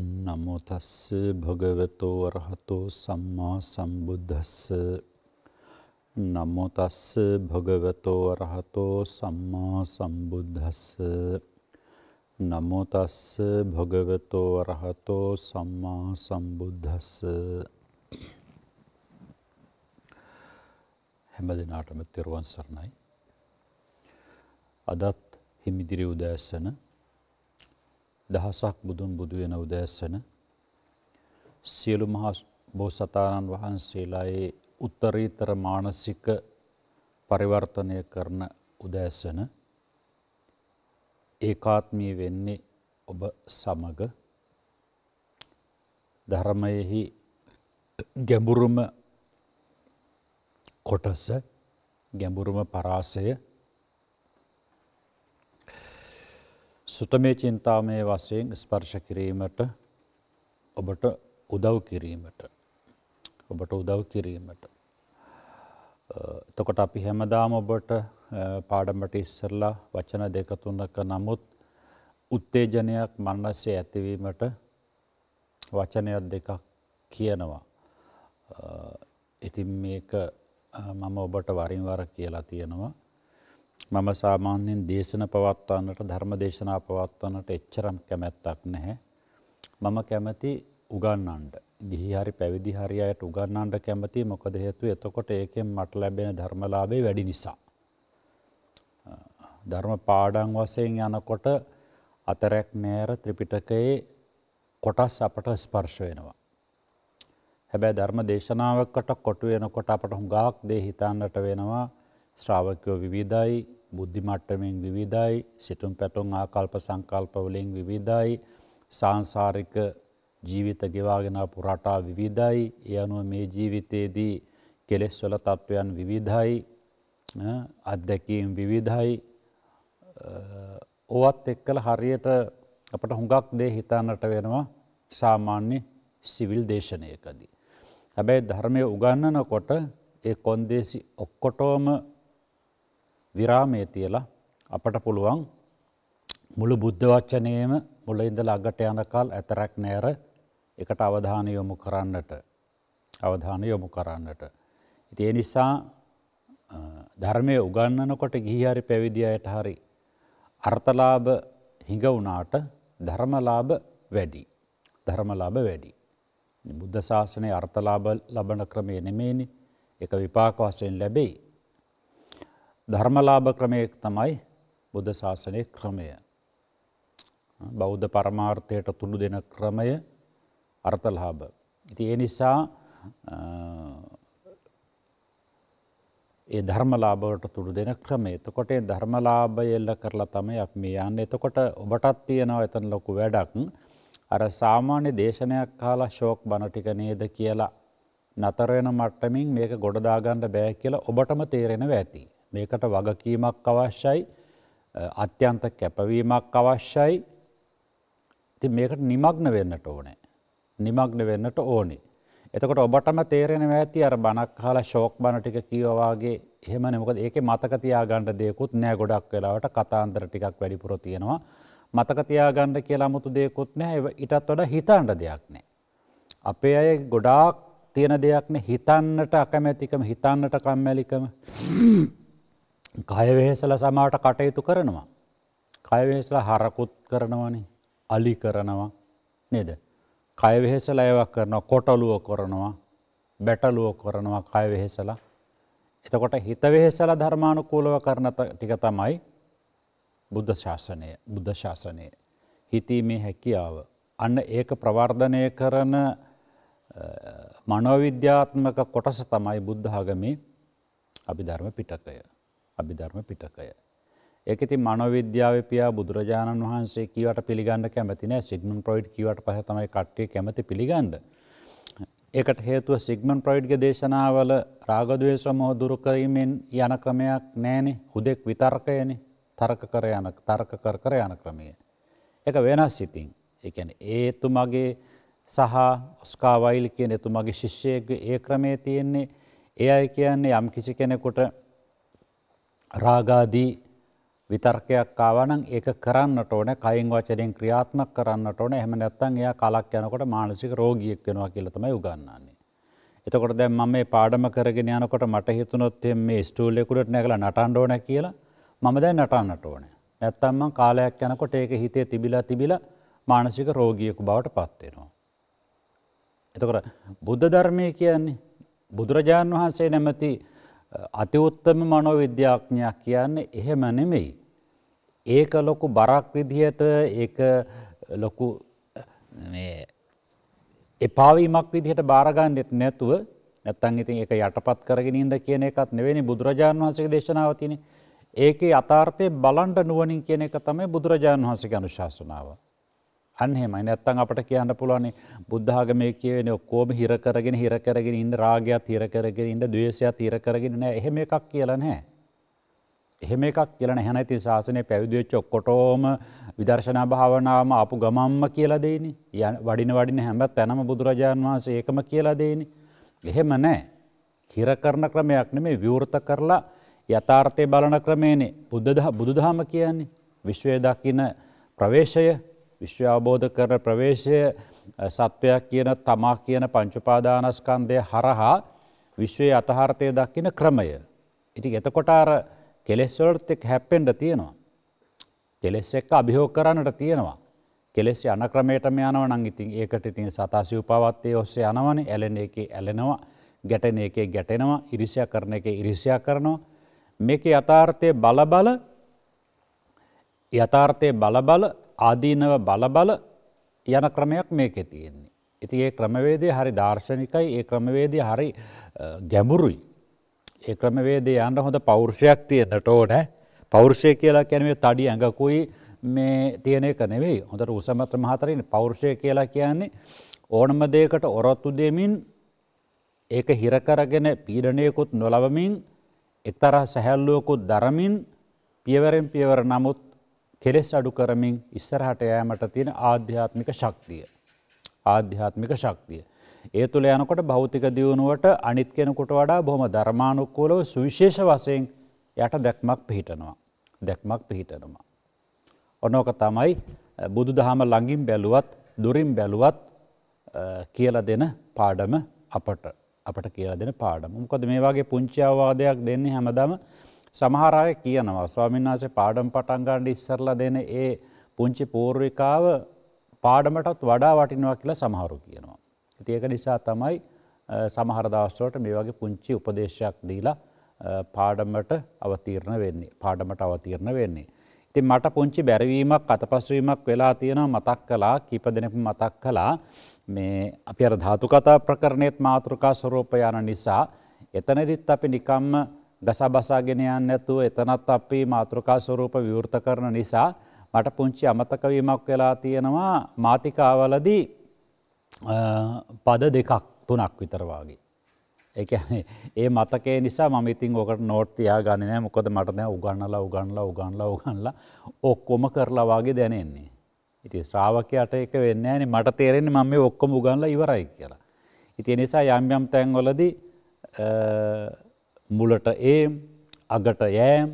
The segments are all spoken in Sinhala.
නමෝ තස්ස භගවතෝ අරහතෝ සම්මා සම්බුද්දස්ස නමෝ තස්ස භගවතෝ අරහතෝ සම්මා සම්බුද්දස්ස නමෝ තස්ස භගවතෝ අරහතෝ සම්මා සම්බුද්දස්ස හැම දිනාටම තෙරුවන් සරණයි අදත් හිමිදිරි උදෑසන දහසක් බුදුන් බුදුවෙන උදෑස්සන සියලු මහා බෝසතාණන් වහන්සේලායේ උත්තරීතර මානසික පරිවර්තනය කරන උදෑසන ඒකාත්මී වෙන්නේ ඔබ සමග ධර්මයෙහි ගැඹුරුම කොටස ගැඹුරුම පරාසය සුතමේ චින්තාමය වසයෙන් ස්පර්ශ කිරීමට ඔබට උදව් කිරීමට ඔබට උදව් කිරීමට. තකොට අපි හැමදාම ඔබට පාඩමට ඉස්සරලා වචන දෙකතුන්නක නමුත් උත්තේජනයක් මන්නස්සේ ඇතිවීමට වචනයක් දෙකක් කියනවා. ඉතින් මේක මම ඔබට වරින්වර කියලා තියෙනවා මම සාමාන්‍යයෙන් දේශන පවත්වන්නට ධර්ම දේශනා පවත්වන්නට එච්චරම් කැමැත්තක් නැහැ. මම කැමති උගන්නන්ට ගිහි හරි පැවිදි හරි අයට උගන්නන්ට කැමති මොකද හේතුව එතකොට ඒකෙන් මට ලැබෙන ධර්මලාභේ වැඩි නිසා. ධර්ම පාඩම් වශයෙන් යනකොට අතරක් නෑර ත්‍රිපිටකයේ කොටස් අපට ස්පර්ශ වෙනවා. හැබැයි ධර්ම දේශනාවකට කොටු වෙනකොට අපට හුඟක් දේ හිතන්නට වෙනවා ශ්‍රාවකයෝ විවිධයි බුද්ධිමට්ටමෙන් විවිධයි සිටුම් පැටුම් ආකල්ප සංකල්පවලින් විවිධයි සංසාරික ජීවිත ගෙවාගෙන පුරටා විවිධයි ඒ අනුව මේ ජීවිතයේදී කෙලෙස්වල තත්ත්වයන් විවිධයි අත්දැකීම් විවිධයි ඕවත් එක්කල හරියට අපට හුඟක් දේ හිතන්නට වෙනවා සාමාන්‍ය සිවිල් දේශනයකදී. හැබැයි ධර්මය උගන්නනකොට ඒ කොන්දේසි ඔක්කොටෝම විරාමය තියලා අපට පුළුවන් මුළු බුද්ධ වච්චනයම මුල ඉඳල අගට යනකල් ඇතරැක් නෑර එකට අවධාන යොමු කරන්නට අවධාන යොමු කරන්නට. ඉතිය නිසා ධර්මය උගන්නනකොට ගිහිහරි පැවිදියට හරි. අර්ථලාභ හිඟවුනාට ධර්මලාභ වැඩි. ධර්මලාභ වැඩි. බුද්ධ ශාසනය අර්ථලාභ ලබන ක්‍රමය නෙමේනි එක විපාක වසයෙන් ලැබෙයි. ධර්මලාභ ක්‍රමය තමයි බුද්ධ ශාසනය ක්‍රමය. බෞද්ධ පරමාර්ථයට තුළු දෙන ක්‍රමය අර්ථලාභ. ඉති ඒ නිසා ඒ ධර්මලාභවට තුළු දෙන ක්‍රමේ එතකොට ධර්මලාභය එල්ල කරලා තමයි අප මේ යන්න එතකොට ඔබටත් තියෙනවා එතන ලොකු වැඩක් අර සාමාන්‍ය දේශනයක් කාලා ශෝක් බණටික නේද කියලා නතරවෙන මට්ටමින් මේක ගොඩදාගන්න බෑ කියලා ඔබටම තේරෙනව ඇති. මේකට වගකීමක් අවශ්‍යයි අත්‍යන්ත කැපවීමක් අවශ්‍යයි ති මේකට නිමක්න වෙන්නට ඕනේ නිමක්න වෙන්නට ඕනේ. එතකොට ඔබටම තේරෙන ඇති අර බණක් හලා ශෝක් බණ ටික කියවවාගේ එහෙම මොකද ඒක මතකතියා ගණඩ දෙයකුත් නෑ ගොඩක් වෙලාවට කතාන්දර ටිකක් වැඩිපුර තියෙනවා මතකතියා ගණ්ඩ කියලා මුතු දෙයකුත් නෑ ඉටත් වඩ හිතන්ඩ දෙයක් නෑ. අපේ අය ගොඩාක් තියෙන දෙයක්න හිතන්නට අකමැතිකම හිතන්නට කම්මැලිකම කයවෙහෙසල සමාට කටයුතු කරනවා. කයවෙහෙසල හරකුත් කරනවනේ අලි කරනවා නේද. කයවෙහෙසල ඒවක් කරනවා කොටලුව කොරනවා බැටලුව කොරනවා කයවෙහෙසලා. එතකොට හිතවෙහෙසල ධර්මානුකූලව කරන ටික තමයි බුද්ධ ශාසනය බුද්ධ ශාසනය. හිතීමේ හැකියාව. අන්න ඒක ප්‍රවර්ධනය කරන මනෝවිද්‍යාත්මක කොටස තමයි බුද්ධාගමේ අභිධර්ම පිටකය. අභිධර්ම පිටකය. ඒක ඉතින් මනෝවිද්‍යාවේ පියා බුදුරජාණන් වහන්සේ කීවට පිළිගන්න කැමති නෑ සිග්මන් ප්‍රොයිඩ් කීවට පස්සේ තමයි කට්ටිය කැමති පිළිගන්න. ඒකට හේතුව සිග්මන් ප්‍රොයිඩ්ගේ දේශනාවල රාග ද්වේෂ මොහ දුරු කිරීමෙන් යන ක්‍රමයක් නෑනේ. හුදෙක් විතර්කයනේ. තර්ක කර යන තර්ක කර කර යන ක්‍රමය. ඒක වෙනස් ඉතින්. ඒ කියන්නේ ඒතුමගේ සහ ඔස්කා වයිල් කියන එතුමගේ ශිෂ්‍යයෙක්ගේ ඒ ක්‍රමේ තියෙන්නේ ඒ අය කියන්නේ යම් කිසි කෙනෙකුට රාගාදී විතර්කයක් ආවනම් ඒක කරන්නට ඕන කයින් වචනයෙන් ක්‍රියාත්මක කරන්නට ඕන එහෙම නැත්නම් එයා කලක් යනකොට මානසික රෝගියෙක් වෙනවා කියලා තමයි උගන්වන්නේ. එතකොට දැන් මම මේ පාඩම කරගෙන යනකොට මට හිතුනොත් මේ ස්ටූල් එක උඩට නැගලා නටන්න ඕන කියලා මම දැන් නටන්නට ඕන. නැත්නම් මං කාලයක් යනකොට ඒක හිතේ තිබිලා තිබිලා මානසික රෝගියෙකු බවට පත් වෙනවා. එතකොට බුද්ධ ධර්මය කියන්නේ බුදුරජාන් වහන්සේ නැමැති අතිඋත්තම මනෝවිද්‍යාඥයක් කියන්නේ එහෙම නෙමෙයි. ඒක ලොකු බරක් විදිහට ඒක ලොකු එපාවීමක් විදිහට බාරගන්නෙත් නැතුව නැත්තම් ඉතින් ඒක යටපත් කරගෙන ඉන්න කියන එකත් නෙවෙයි බුදුරජාණන් වහන්සේගේ දේශනාව තියෙන්නේ. ඒකේ යථාර්ථය බලන්න නුවණින් කියන එක තමයි බුදුරජාණන් වහන්සේගේ අනුශාසනාව. අන්හෙමයි නැත්තන් අපට කියන්න පුළුවනේ බුද්ධාගමය කියවෙන ඔක්කෝම හිරකරගෙන හිරකරගෙන ඉන්න රාගයක් හිරකරගෙන ඉන්න දවේශයක් හිරකරගෙන නෑ එහෙම එකක් කියලන හැ. එහෙම එකක් කියලන හැනැති ශාසනය පැවිදිවෙච්ච ඔක්කොටෝම විදර්ශනා භාවනාම අපපු ගමම්ම කියලා දේනි ය වඩින වඩින හැබත් තැනම බුදුරජාන් වහන්සේ ඒකම කියලා දේනි. එහෙම නෑ හිරකරන ක්‍රමයක් නෙමේ විවෘත කරලා යථාර්ථය බලන ක්‍රමේනේ බුද්ධ බුදුදහම කියන්නේ විශ්වය දකින ප්‍රවේශය විශ්ව අවබෝධ කරන ප්‍රවේශය සත්වයක් කියන තමා කියන පංචුපාදානස්කන්දය හරහා විශ්වයේ අතහාර්ථය දක්කින ක්‍රමය. ඉති එතකොටාර කෙලෙස්වලත් එක් හැප්පෙන්ඩ තියෙනවා. කෙලෙස් එක්ක අභිහෝ කරන්නට තියෙනවා. කෙලෙස් යන ක්‍රමේටම යනව නං ඉතින් ඒකට ඉතින් සතාසි උපවත්තය ඔස්සේ යනවන ඇලන එක ඇලෙනවා ගැටන එකේ ගැටෙනවා ඉරිසිය කරන එක ඉරිසියා කරනවා. මේක යථාර්ථය බලබල යථාර්ථය බලබල ආදීනව බලබල යන ක්‍රමයක් මේකෙ තියෙන්නේ. ඉති ඒ ක්‍රමවේදය හරි දර්ශනිකයි ඒ ක්‍රමවේදී හරි ගැඹුරුයි. ඒ ක්‍රමවේදේ යන්න හොඳ පෞරුෂයක් තියෙන්නට ඕන පෞරුෂය කියලා කැනවේ තඩි ඇඟකුයි මේ තියෙන එක නෙවෙයි හොඳට උසමත්‍ර මහතරින් පෞරුෂය කියලා කියන්නේ ඕනම දෙයකට ඔරොත්තු දෙමින් ඒක හිරකරගෙන පීඩනයකුත් නොලවමින් එක්තරා සැහැල්ලුවකුත් දරමින් පියවරෙන් පියවර නමුත් කෙලෙස් අඩු කරමින් ඉස්සරහට යෑමට තියෙන ආධ්‍යාත්මික ශක්තිය. ආධ්‍යාත්මික ශක්තිය. ඒ තුළ යනකොට භෞතික දියුණුවට අනිත් කෙනකුට වඩා බොහොම ධර්මානුක්කූලව සුවිශේෂ වසයෙන් යට දැක්මක් පිහිටනවා. දැක්මක් පිහිටනවා. ඔනෝක තමයි බුදු දහම ළඟින් බැලුවත් දුරින් බැලුවත් කියල දෙන පාඩම අපට අපට කියලා දෙන පාඩම මොකද මේ වගේ පුංචාවාදයක් දෙන්නේ හැමදම සමහරය කියනවා ස්වාමින්වාසේ පාඩම් පටන්ගාණ්ඩ ඉස්සරලා දෙන ඒ පුංචි පූර්විකාව පාඩමටත් වඩා වටිනවා කියලා සමහරු කියනවා. තියක නිසා තමයි සමහරදවස්ටට මේ වගේ පුංචි උපදේශයක් දීලා පාඩමට අවතීරණ වෙන්නේ පාඩමට අවතීරණ වෙන්නේ. ඉතින් මට පුංචි බැරිවීමක් අතපසුවීමක් වෙලා තියෙන මතක් කලා කීප දෙනෙක මතක් කලා මේ අපි අර ධාතු කතා ප්‍රකරණයත් මාතෘකා ස්වරූප යන නිසා එතනදිත් අපි නිකම්ම ගසබසාගෙන යන්න නැතුව එතනත් අපි මාතෘකා ස්වරූප විවෘත කරන නිසා මට පුංචි අමතක වීමක් වෙලා තියෙනවා මාතිකාවලදී පද දෙකක් තුනක් විතර වාගේ. ඒ කියන්නේ ඒ මතකේ නිසා මම ඉතින් ඔකට නෝට් තියාගන්නේ නැහැ මොකද මට දැන් උගන්වලා උගන්වලා උගන්වලා උගන්වලා ඔක්කොම කරලා වාගේ දැනෙන්නේ. ඉතින් ශ්‍රාවකයාට ඒක වෙන්නේ නැහැනේ මට තේරෙන්නේ මම මේ ඔක්කොම උගන්වලා ඉවරයි කියලා. ඉතින් ඒ නිසා යම් යම් තැන්වලදී මුලට ඒම් අගට යෑම්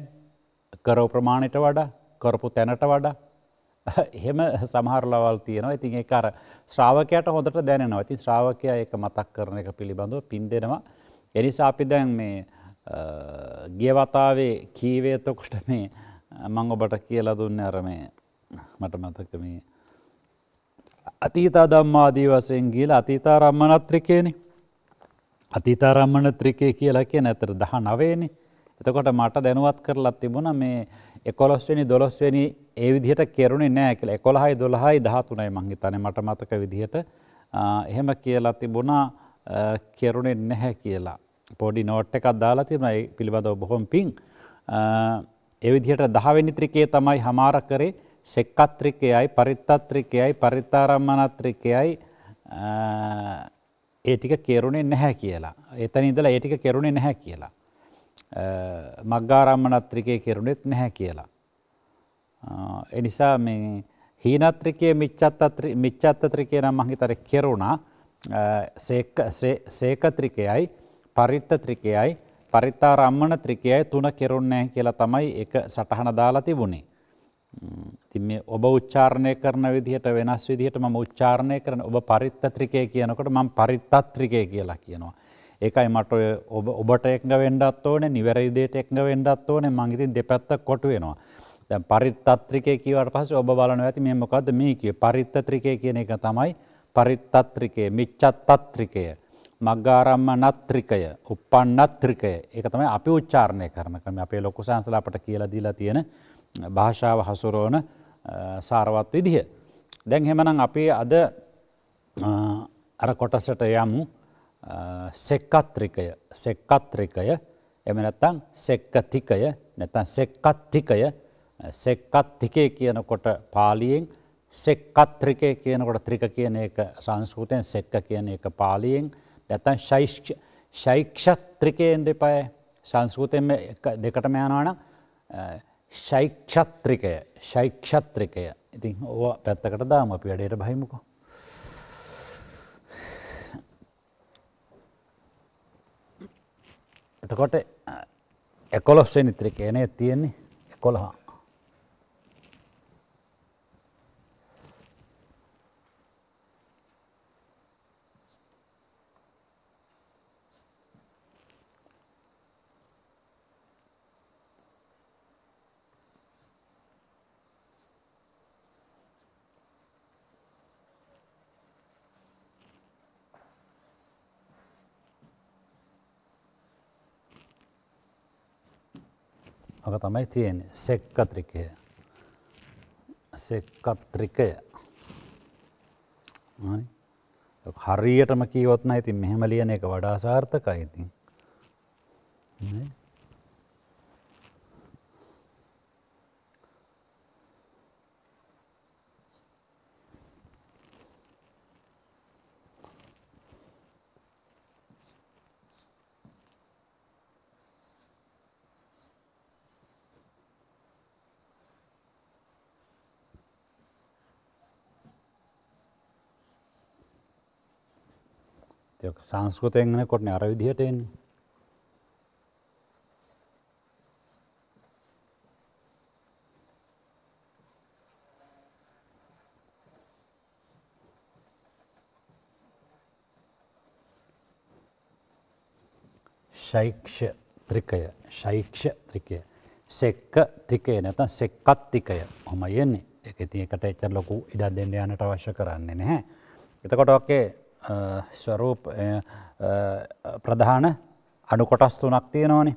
කරව ප්‍රමාණයට වඩා කරපු තැනට වඩා එහෙම සමහරලවල් තියෙනවා ඉතින් ඒ අර ශ්‍රාවකයට හොඳට දැනෙනවා ඇති ශ්‍රාවකයා එක මතක් කරන එක පිළිබඳව පින් දෙෙනවා. එනිසා අපි දැන් මේ ගියවතාවේ කීවේතකොට මේ මං ඔබට කියලා දුන්න අරමේ මට මතක මේ අතීතා දම්මාදී වසයෙන් ගිල අතීතා රම්මනත්‍රිකේනේ අතීතාරම්මණ ත්‍රිකය කියලා කියන ඇතර දහ නවේනි එතකොට මට දැනුවත් කරලත් තිබුණ මේ එකොලොස්වනි දොස්වනි ඒ විදිහට කෙරුණේ නෑ කියල එකොළහයි දොළහයි දහතුනයි මංහිතන මට මතක විදිහට එහෙම කියලා තිබුණා කෙරුණේ නැහැ කියලා පොඩි නෝට් එකක් දාලා තිබුණයි පිළිබඳව බොහොම පිං එවිදිහට දහවෙනි ත්‍රිකේ තමයි හමාර කරේ සෙක්කත්‍රිකයයි පරිත්තත්‍රිකයයි පරිත්තාරම්මනත්‍රිකයයි ඒ ටික කෙරුණේ නැහැ කියලා. එතන ඉඳලා ඒ ටික කෙරුණේ නැහැ කියලා. මග්ගාරම්මනත්‍රිකේ කෙරුණෙත් නැහැ කියලා. ඒ නිසා මේ හීනත්‍රිකේ මිච්ඡත්ත්‍රි මිච්ඡත්ත්‍රිකේ නම් මම හිතාරේ කෙරුණා. සේක සේකත්‍රිකයයි පරිත්තත්‍රිකයයි පරිත්තාරම්මන ත්‍රිකයයි තුන කෙරුන්නේ නැහැ කියලා තමයි ඒක සටහන දාලා තිබුණේ. ති මේ ඔබ උච්චාරණය කරන විදිහට වෙනස් විදිහට ම උච්චාරණය කරන ඔබ පරිත්තත්‍රිකය කියනකට මං පරිත්තත්‍රිකය කියලා කියනවා. ඒකයි මට ඔබ ඔබට එක්ග වෙන්ඩත් ඕන නිවැරයිදේට එක්ග වෙන්ඩත් ඕන මංගිතින් දෙපැත්ත කොට වෙනවා. දැ පරිත්තත්‍රිකය කියවට පස ඔබ බලන ඇති මේ මොකද මේකිය පරිත්තත්‍රිකය කියන එක තමයි පරිත්තත්‍රිකය මිච්චත්තත්‍රිකය. මග්ගාරම්ම නත්‍රිකය උප්පන් නත්‍රිකය එක තමයි අපි උච්චාරණය කරන කරම අපේ ලොකු සංසලාපට කියලා දීලා තියෙන භාෂාව හසුරෝන සාරවත් විදිහ. දැන් හෙමනම් අපේ අද අර කොටසට යමු සෙක්කත්‍රිකය සෙක්කත්‍රිකය එමනැත්තං සෙක්කතිකය නැතන් සෙක්කත්තිකය සෙක්කත්තිකය කියනකොට පාලියෙන් සෙක්කත්‍රිකය කියනකොට ත්‍රික කියන එක සංස්කෘතයෙන් සෙක්ක කියන එක පාලියෙන් නැතන් ශෛක්ෂත්‍රිකයෙන් දෙපය සංස්කෘතයෙන් දෙකටම යනවනම් ශෛක්ෂත්‍රිකය ශෛක්ෂත්‍රිකය ඉතින් ඕ පැත්තකට දාම අපි වැඩයට බහිමුකෝ. එතකොට එකොලොස්සේ නිත්‍රිකයනය තියෙන්නේ එකොළහා ඔක තමයි තියෙන්නේ සෙක්කත්‍රිකය. සෙක්කත්‍රිකය. හරි. හරියටම කීවොත් නම් ඉතින් මෙහෙම ලියන එක වඩා සාර්ථකයි ඉතින්. නේ? යක සංස්කෘතයෙන් එනකොටනේ අර විදිහට එන්නේ. ශෛක්ෂ ත්‍රිකය ශෛක්ෂ ත්‍රිකය සෙක්ක ත්‍රිකය නැතන් සෙක්කත් තිකය හොම යෙන්නේ එක ඉතින් එකට එච්චර ලොකු ඉඩක් දෙන්න යන්නට අවශ්‍ය කරන්නේ නැහැ. එතකොට ඔකේ ස්වරූප ප්‍රධාන අඩු කොටස් තුනක් තියෙනවානේ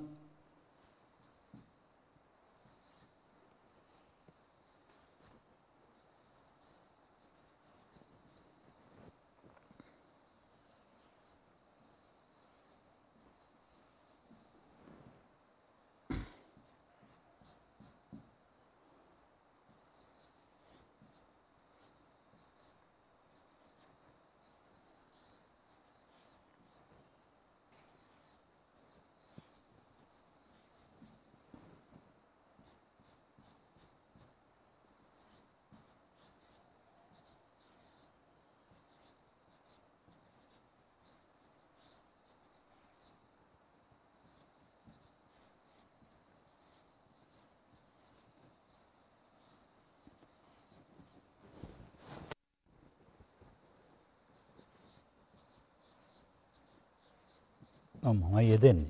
තමයි යෙදෙන්නේ.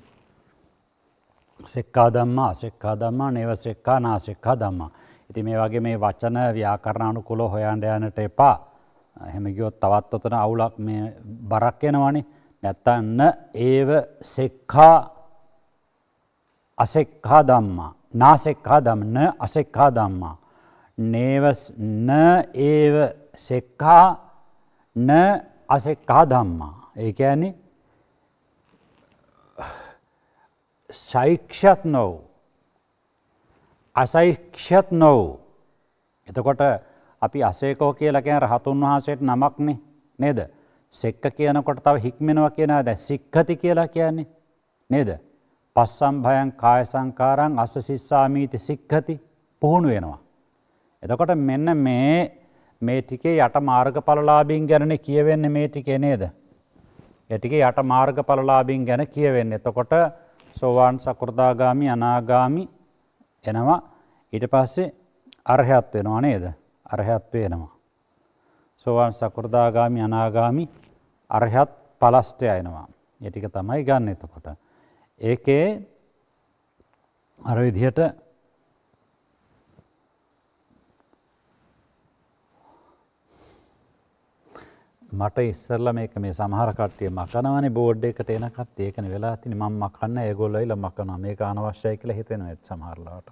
සෙක්කා ධම්මා සෙක්කා ධම්මා නේව සෙක්කා නා සෙක්කා ධම්මා. ඉතින් මේ වගේ මේ වචන ව්‍යාකරණානුකූලව හොයන්න යන්නට එපා. එහෙම ගියොත් තවත් උතන අවුලක් මේ බරක් එනවනේ. නැත්තන්න ඒව සෙක්කා අසෙක්කා ධම්මා නාසෙක්කා ධම්න අසෙක්කා ධම්මා නේව න ඒව සෙක්කා න අසෙක්කා ධම්මා. ඒ කියන්නේ ශෛක්ෂත් නොව අසෛක්ෂත් නොව එතකොට අපි අසේකෝ කියලකෙන රහතුන් වහන්සේට නමක්නෙ නේද සෙක්ක කියනකොට තව හික්මෙනවා කියනා ද සික්කති කියලා කියන්නේ නේද පස්සම් භයන් කාය සංකාරං අස සිස්සාමීති සික්හති පුහුණු වෙනවා. එතකොට මෙන්න මේ මේ ටිකේ යට මාර්ග පලලාබීන් ගැන කියවෙන්න මේ ටිකේ නේද. එටික යට මාර්ග පලලාබීන් ගැන කියවෙන්න එතකොට සෝවාන් සකෘදාගාමි අනාගාමි එනවා ඊට පස්සේ අරහත් වෙනවා නේද අරහත් වෙනවා. සෝවාන් සකෘදාගාමි අනාගාමි අරහත් පලස්ටය එනවා. ඒ ටික තමයි ගන්න එතකොට. ඒකේ අර විදිහට මට ඉස්සරල මේක මේ සමහර කට්ටිය මකනවන බෝඩ් එකට එනකත් ඒකන වෙලා තින මං මකන්න ඒගොල්ලයිල මකන මේ අනවශ්‍යය කියල හිතෙන ඇත් සමහරලාට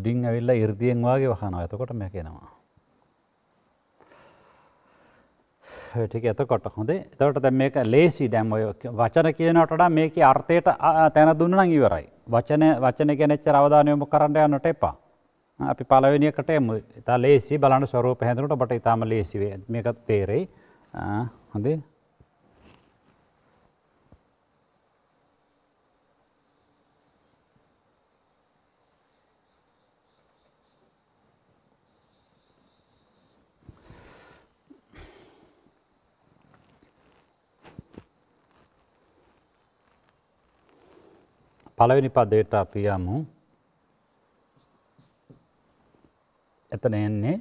උඩින් ඇවිල්ලා ඉර්දියෙන් වගේ වහනවා ඇතකොට මේ කෙනවා ටික එතකොට හොඳේ එතවට දැ මේක ලේසි දැම් ඔය වචන කියනටට මේක අර්ථයට තැන දුන්නන ඉවරයි. වචන වචන ගැනෙච්ච අවධානයොම කරන්න යන්නට එපා. අපි පලවෙනිකට එම ඉතා ලේසි බලන්න ස්වරූ පැහැඳනට බට ඉතාම ලේසිවේ මේකත් තේරෙයි හොඳේ පළවෙනි පදයට අපි යමු. එතන එන්නේ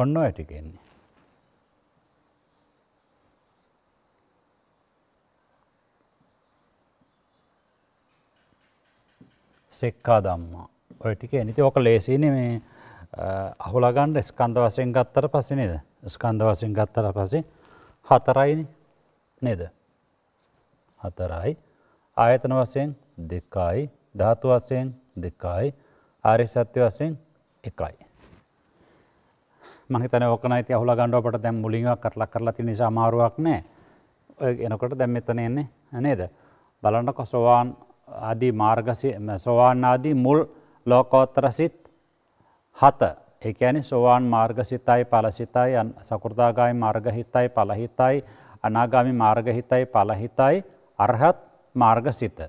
ඔන්න ඔය ටික එන්නේ. සෙක්කා දම්මා ඔය ටික එනිති ඕක ලේසින මේ අහුලගන්ඩ ස්කන්ධ වසයෙන් ගත්තර පසි නේද ස්කන්ධ වසයෙන් ගත්තර පසි හතරයිනි නේද හතරයි ආයතන වසයෙන් දෙක්කායි ධාතු වසයෙන් දෙක්කායි ආරි සත්‍ය වසයෙන් එකයි. මහිතන ඕකන ති අහුල ගණ්ඩුවට දැම් මුලිඟක් කරලක් කරලා තිනි සමාරුවක් නෑ එනකොට දැම් එතන එන්නේ නේද. බලන්න කොසොවාන් අදී මාර්ගසි සොවාන් ආදී මුල් ලෝකෝත්තරසිත් හත එකනි සොවාන් මාර්ගසිතයි පලසිතයි සකෘදාගායි මාර්ගහිතයි පලහිතයි අනාගාමි මාර්ගහිතයි පලහිතයි අර්හත් මාර්ගසිත.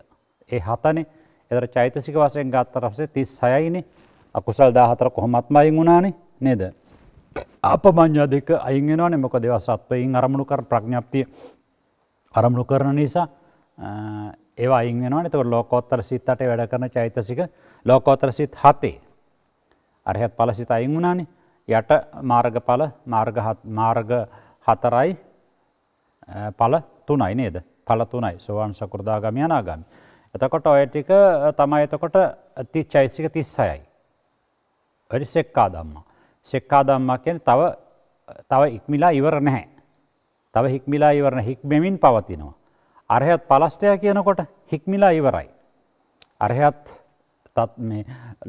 ඒ හතනි එදර චෛතසික වසයෙන් ගත්තරසේ තිස් සයයිනි අකුසල් දාහතර කොහොමත්මයි ගුණානි නේද. අපමං්ඥා දෙක අයිගෙනවාන මොක දෙව සත්වයින් අරමුණු කර ප්‍රඥප්තිය අරමුණු කරන නිසා ඒ අයිගෙනන තව ලෝකෝත්තර සිත්තට වැඩ කරන චෛතසික ලෝකෝතර සිත් හතේ. අරහත් පල සිත අයින් වුණනි යට මාර්ගඵල මාර්ග හතරයි පල තුනයි නේද පල තුනයි සෝවාන් සකෘදාගම යනාගම. එතකොට ඔය ටික තමයි එතකොට ති චෛසික තිස්සයයි. වැඩි සෙක්කා දම්මා. සෙක්කාදම්මක් කියන තව තව ඉක්මිලා ඉවර නැහැ. තව හික්මිලා ඉවරණ හික්මෙමින් පවතිනවා. අරහත් පලස්ටය කියනකොට හික්මිලා ඉවරයි. අරහත්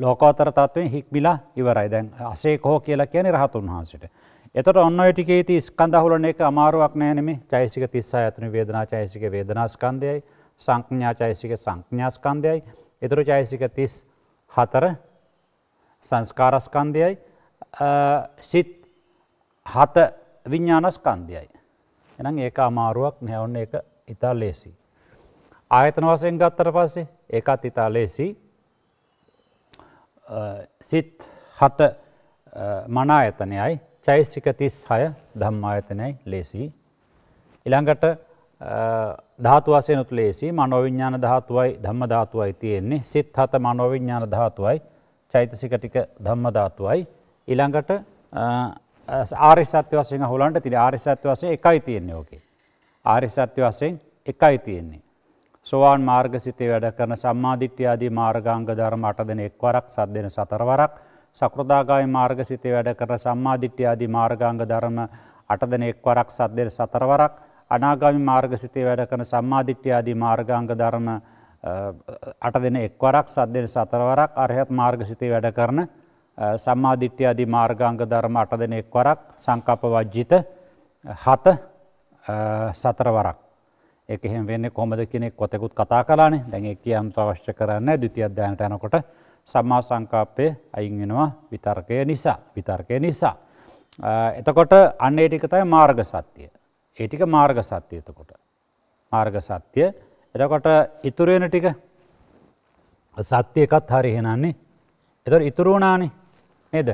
ලෝකෝතර තත්වෙන් හික්මිලා ඉවරයි දැන් අසේ කෝ කියලා කියන රහතුන් වහන්සට. එතට ඔන්න ටිකේති ස්කන්දහුලන එක අමාරුවක් නෑනෙම චෛසික තිස්ස ඇතන වේදනා චෛසික වේදනාස්කන්දයයි සංඥා චෛසික සංඥාස්කන්දයයි එතුරු චෛසික තිස් හතර සංස්කාරස්කන්දයයි සිත් හත විඤ්ඥානස්කන්දයයි. එනම් ඒක අමාරුවක් නැවන්න එක ඉතා ලේසි. ආයතන වසයෙන් ගත්තර පස්සේ ඒකත් ඉතා ලේසි සිත් හත මනායතනයයි චෛසික තිස් හය ධම්මායතනයයි ලේසි. ඉළඟට ධාතු වසය නුත් ලේසි මනෝවිඤ්ඥාන ධාතුවයි ධම්ම ධාතුවයි තියෙන්නේ සිත් හත මනෝවිඤ්ඥාන ධාතුවයි චෛතසික ටික ධම්ම ධාතුවයි ඊළඟට ආර්ය සත්‍ය වශයෙන් අහුලන්න තියෙන ආර්ය සත්‍ය වශයෙන් එකයි තියෙන්නේ ඕකේ. ආර්ය සත්‍ය වශයෙන් එකයි තියෙන්නේ. සෝවාන් මාර්ගසිතේ වැඩ කරන සම්මාදිට්ඨිය ආදී මාර්ගාංග ධර්ම 8 දෙන එක්වරක්, සද්දෙන සතරවරක්, සකෘදාගාමී මාර්ගසිතේ වැඩ කරන සම්මාදිට්ඨිය ආදී මාර්ගාංග ධර්ම 8 දෙන එක්වරක්, සද්දෙන සතරවරක්, අනාගාමී මාර්ගසිතේ වැඩ කරන සම්මාදිට්ඨිය ආදී මාර්ගාංග ධර්ම අට දෙන එක්වරක් සද්දෙන සතරවරක් අරහත් මාර්ගසිතේ වැඩ කරන සම්මාධිට්්‍ය අධි මාර්ගංග ධර්ම අට දෙනෙක් වරක් සංකප වජ්ජිත හත සතරවරක් එකහෙම වෙන්න කොමද කෙනෙක් කොතෙකුත් කතා කලානේ දැන් එක අන්ත්‍ර අවශ්‍ය කරන්න දෘති අධ්‍යයනට යනකොට සම්මා සංකාපය අයින්ගෙනවා විතර්කය නිසා විතර්කය නිසා. එතකොට අන්න ඒටිකතයි මාර්ග සත්‍යය. ඒටික මාර්ග සත්‍යය එතකොට. මාර්ග සත්‍යය එතකොට ඉතුරෙන ටික සත්‍යයකත් හරි හෙනන්නේ එතොට ඉතුරුණානේ නේද.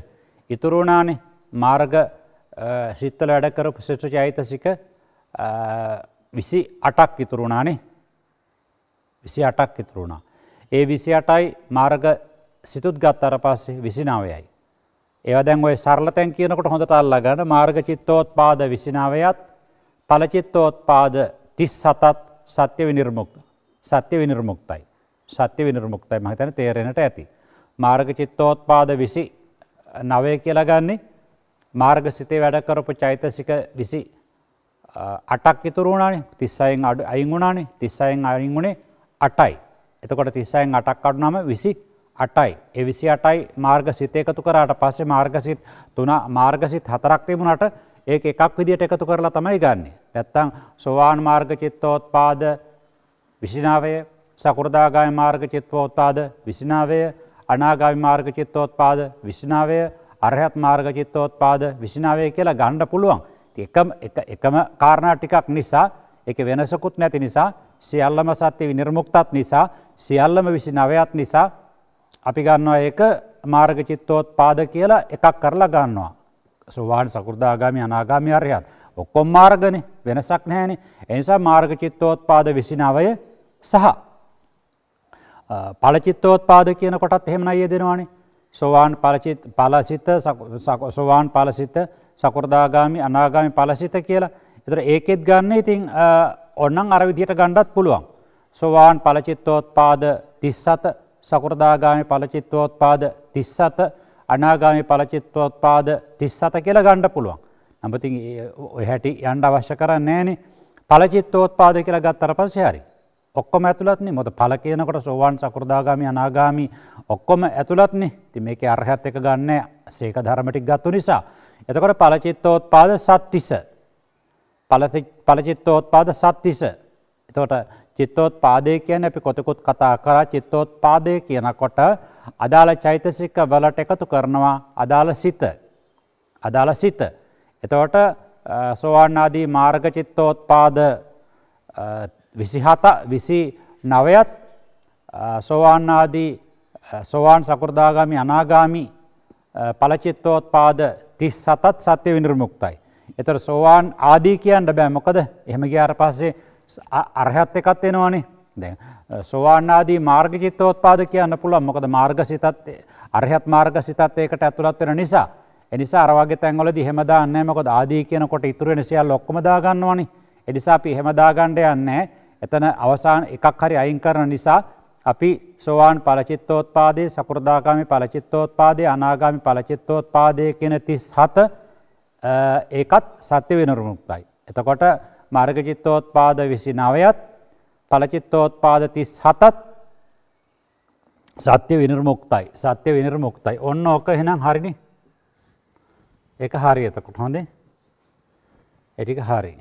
ඉතුරුණානේ මාර්ග සිත්තල වැඩකරපු සිට්‍ර චෛතසික විසි අටක් ඉතුරුණානේ විසි අටක් ඉතුරුණා. ඒ විසි අටයි මාර්ග සිතුත් ගත් අර පස්සේ විසිනාවයයි. ඒවදැන් ඔය සරලතැන් කියනකට හොඳට අල්ලගන්න මාර්ග චිත්තෝත් පාද විසිනාවයත් පලචිත්තෝත් පාද තිස් සතත් සත්‍ය විනිර්මුක්ත සත්‍ය විනිර්මුක්තයි. සත්‍ය විනිර්මුක්තයි මහිතන තේරෙනට ඇති. මාර්ග චිත්තෝත් පාද විසි නවය කියලගන්නේ මාර්ග සිතේ වැඩකරපු චෛතසික විසි අටක් ඉතුරුණනේ තිස්සයෙන් අඩ අයිංගුණනේ තිස්සයෙන් අයිංගුණේ අටයි. එතකොට තිස්සයෙන් අටක් අඩුනම විසි අටයි. එවිසි අටයි මාර්ග සිත එකතු කරට පස්සේ මාර්ගසිත් තුන මාර්ගසිත් හතරක් තිබුණට ඒ එකක් විදිට එකතු කරලා තමයි ගන්නේ. නැත්තං සොවාන් මාර්ග චිත්තෝත් පාද විසිනාවය සකෘදාගාය මාර්ග චිත්වෝත්තාද විසිනාවය අනාගාමි මාර්ග චිත්තෝත්පාද විශ්නාවය අරහත් මාර්ග චිත්තෝත්පාද විශ්නාවය කියලා ගණ්ඩ පුළුවන් එකම එකම කාරණා ටිකක් නිසා එක වෙනසකුත් නැති නිසා සියල්ලම සත්‍ය විනිර්මුක්තත් නිසා සියල්ලම විසි නවයත් නිසා අපි ගන්නවා එක මාර්ග චිත්තෝත්පාද කියලා එකක් කරලා ගන්නවා. සුවාන් සකෘදාගාමි අනාගාමි අරයත් ඔක්කොම් මාර්ගන වෙනසක් නෑනේ එනිසා මාර්ග චිත්තෝත්පාද විසිනාවය සහ පලචිත්තෝත්පාද කියන කොටත් එහෙම අය දෙෙනවානේ සොවාන් පලසිත සොවාන් පලසිත සකෘදාගාමි අනාගාමි පලසිත කියලා එතර ඒකෙත් ගන්න ඉතිං ඔන්නන් අරවිදියට ගණ්ඩත් පුළුවන්. සොවාන් පලචිත්තෝත්පාද තිස්සත සකෘදාගාමි පලචිත්තෝත්පාද තිස්සත අනාගාමි පලචිත්තෝත්පාද තිස්සත කියලා ගණ්ඩ පුළුවන්. නඹති හැටි යන්ඩ අවශ්‍ය කර නෑනේ පලචිත්තෝත්පාද කියලා ගත්තර පස්සේ හරි. ඔක්කොම ඇතුළත්න්නේ මොද පල කියනකොට සෝවාන් සකෘදාගාමි අනාගාමි ඔක්කොම ඇතුළත්න්නේ ති මේක අරහත් එක ගන්න සේක ධරමටික් ගත්තු නිසා. එතකොට පලචිත්තෝත් පාද සත්තිස පලචිත්තෝත් පාද සත්තිස. එතකොට චිත්තෝත් පාදය කියන අපි කොතකුත් කතා කර චිත්තෝත් පාදය කියනකොට අදාළ චෛතසික වලට එකතු කරනවා අදාළ සිත. අදාළ සිත. එතවට සෝවාන්නාදී මාර්ග චිත්තෝත් පාද විසිහත විසි නවයත් සොවාන්නාදී සොවාන් සකෘදාගාමි අනාගාමි පලචිත්තෝත් පාද තිස් සතත් සත්‍ය විනිර්මුක්තයි. එතර සෝවාන් ආදී කියන්න බෑ මොකද එහෙමගේ අර පස්සේ අරහත් එකත් එෙනවානේ දැ. සොවාන්නාදී මාර්ග චිත්තෝත් පාද කියන්න පුළුවන් මොකද මාර්ග සිතත් අරහත් මාර්ග සිතත්ඒකට ඇතුළත් වෙන නිසා එනිසා අරවගේ තැන්වල දිහෙමදාන්නෑ මොකද ආදී කියනකොට ඉතුරෙන සියල් ලොක්කමදාගන්නවානි එනිසා අපි හෙමදාගණ්ඩ යන්නේ එතන අවසාන එකක් හරි අයින් කරන නිසා අපි සෝවාන් පලචිත්තෝත්පාදේ සකෘදාගාමි පලචිත්තෝත්පාදේ අනාගාමි පලචිත්තෝත්පාදය කෙන තිස් හත ඒකත් සත්‍ය වෙනරුමුක්තයි. එතකොට මර්ගචිත්තෝත්පාද විසි නවයත් පලචිත්තෝත්පාද තිස් හතත් සත්‍ය විනිර්මුක්තයි සත්‍ය විනිර්මුක්තයි ඔන්න ඕක හෙනම් හරිනි එක හරි එතකොට හොඳේ එටික හරි.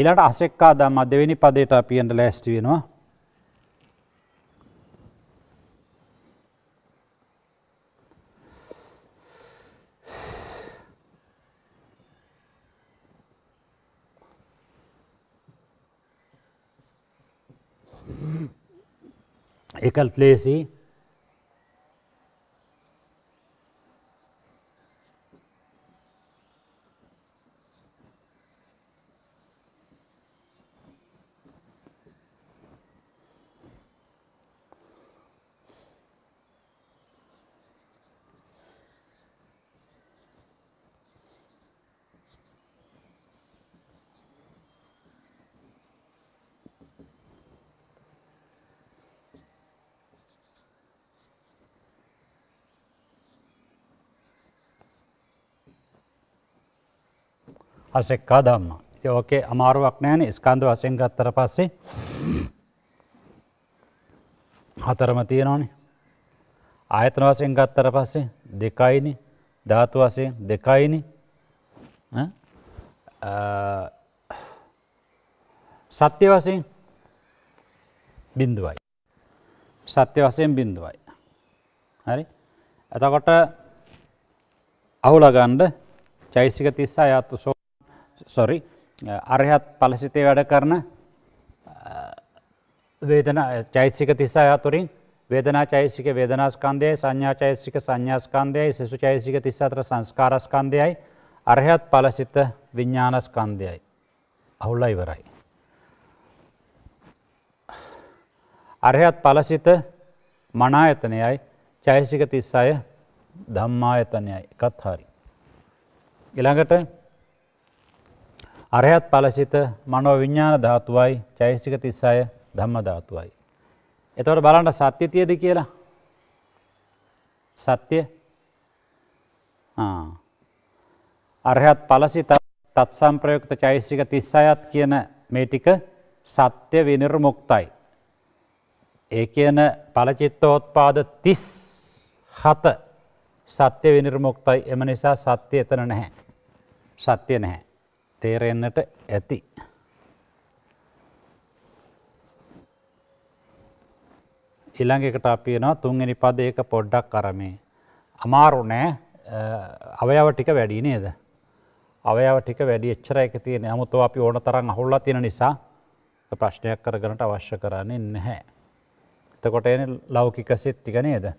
ඉලට අසෙක්කා දම්ම දෙවෙනි පදයට අපියන්ට ලෑස්ටි වෙනවා එකල් ලේසි අසෙක්කා දම්ම යෝකේ අමාරුවක් නෑන ස්කන්ධ වසයෙන් ගත්තර පස්සේ හතරම තියෙනවානේ ආයතන වසයෙන් ගත්තර පස්සේ දෙකයිනි ධාතු වසයෙන් දෙකයිනි සත්‍ය වසයෙන් බිින්දුවයි. සත්‍ය වසයෙන් බිින්දුවයි. හරි ඇතකොට අවුලගණ්ඩ චෛසික තිස්සා යත්තු සෝ සොරි uh, අරහත් පලසිතේ වැඩ කරන uh, වේදන චෛතසික තිසා අතුරින් වේදනා චෛසික වේදනාස්කන්දය සංඥා චෛතසික සංඥාස්කන්දයයි සෙසු චෛසික තිස්සාතර සංස්කාරස්කන්දයයි අරහත් පලසිත විඤ්ඥානස්කන්දයයි. අවුල්ල ඉවරයි. අරහත් පලසිත මනායතනයයි චෛසික තිස්සාය ධම්මායතනයයි එකත් හරි. ඉළඟට අරහත් ඵලසිත මනෝ විඥාන ධාතුවයි චෛතසික 36 ධම්ම ධාතුවයි. එතකොට බලන්න සත්‍ය තියද කියලා? සත්‍ය ආ අරහත් ඵලසිත තත් සංප්‍රයුක්ත චෛතසික 36ත් කියන මේ ටික සත්‍ය විනිර්මුක්තයි. ඒ කියන ඵලචිත්තෝත්පාද 37 සත්‍ය විනිර්මුක්තයි. එම නිසා සත්‍ය එතන නැහැ. සත්‍ය නැහැ. තේරෙන්නට ඇති. ඊළඟ එකට අපි එනවා තුන්වෙනි පදයක පොඩ්ඩක් අර මේ අමාරු නෑ අවයව ටික වැඩි නේද? අවයව ටික වැඩි එච්චර එක තියෙන. 아무ත අපි ඕන තරම් අහුල්ලා තියෙන නිසා ප්‍රශ්නයක් කරගන්නට අවශ්‍ය කරන්නේ නැහැ. එතකොට එන්නේ ලෞකික සිත් ටික නේද?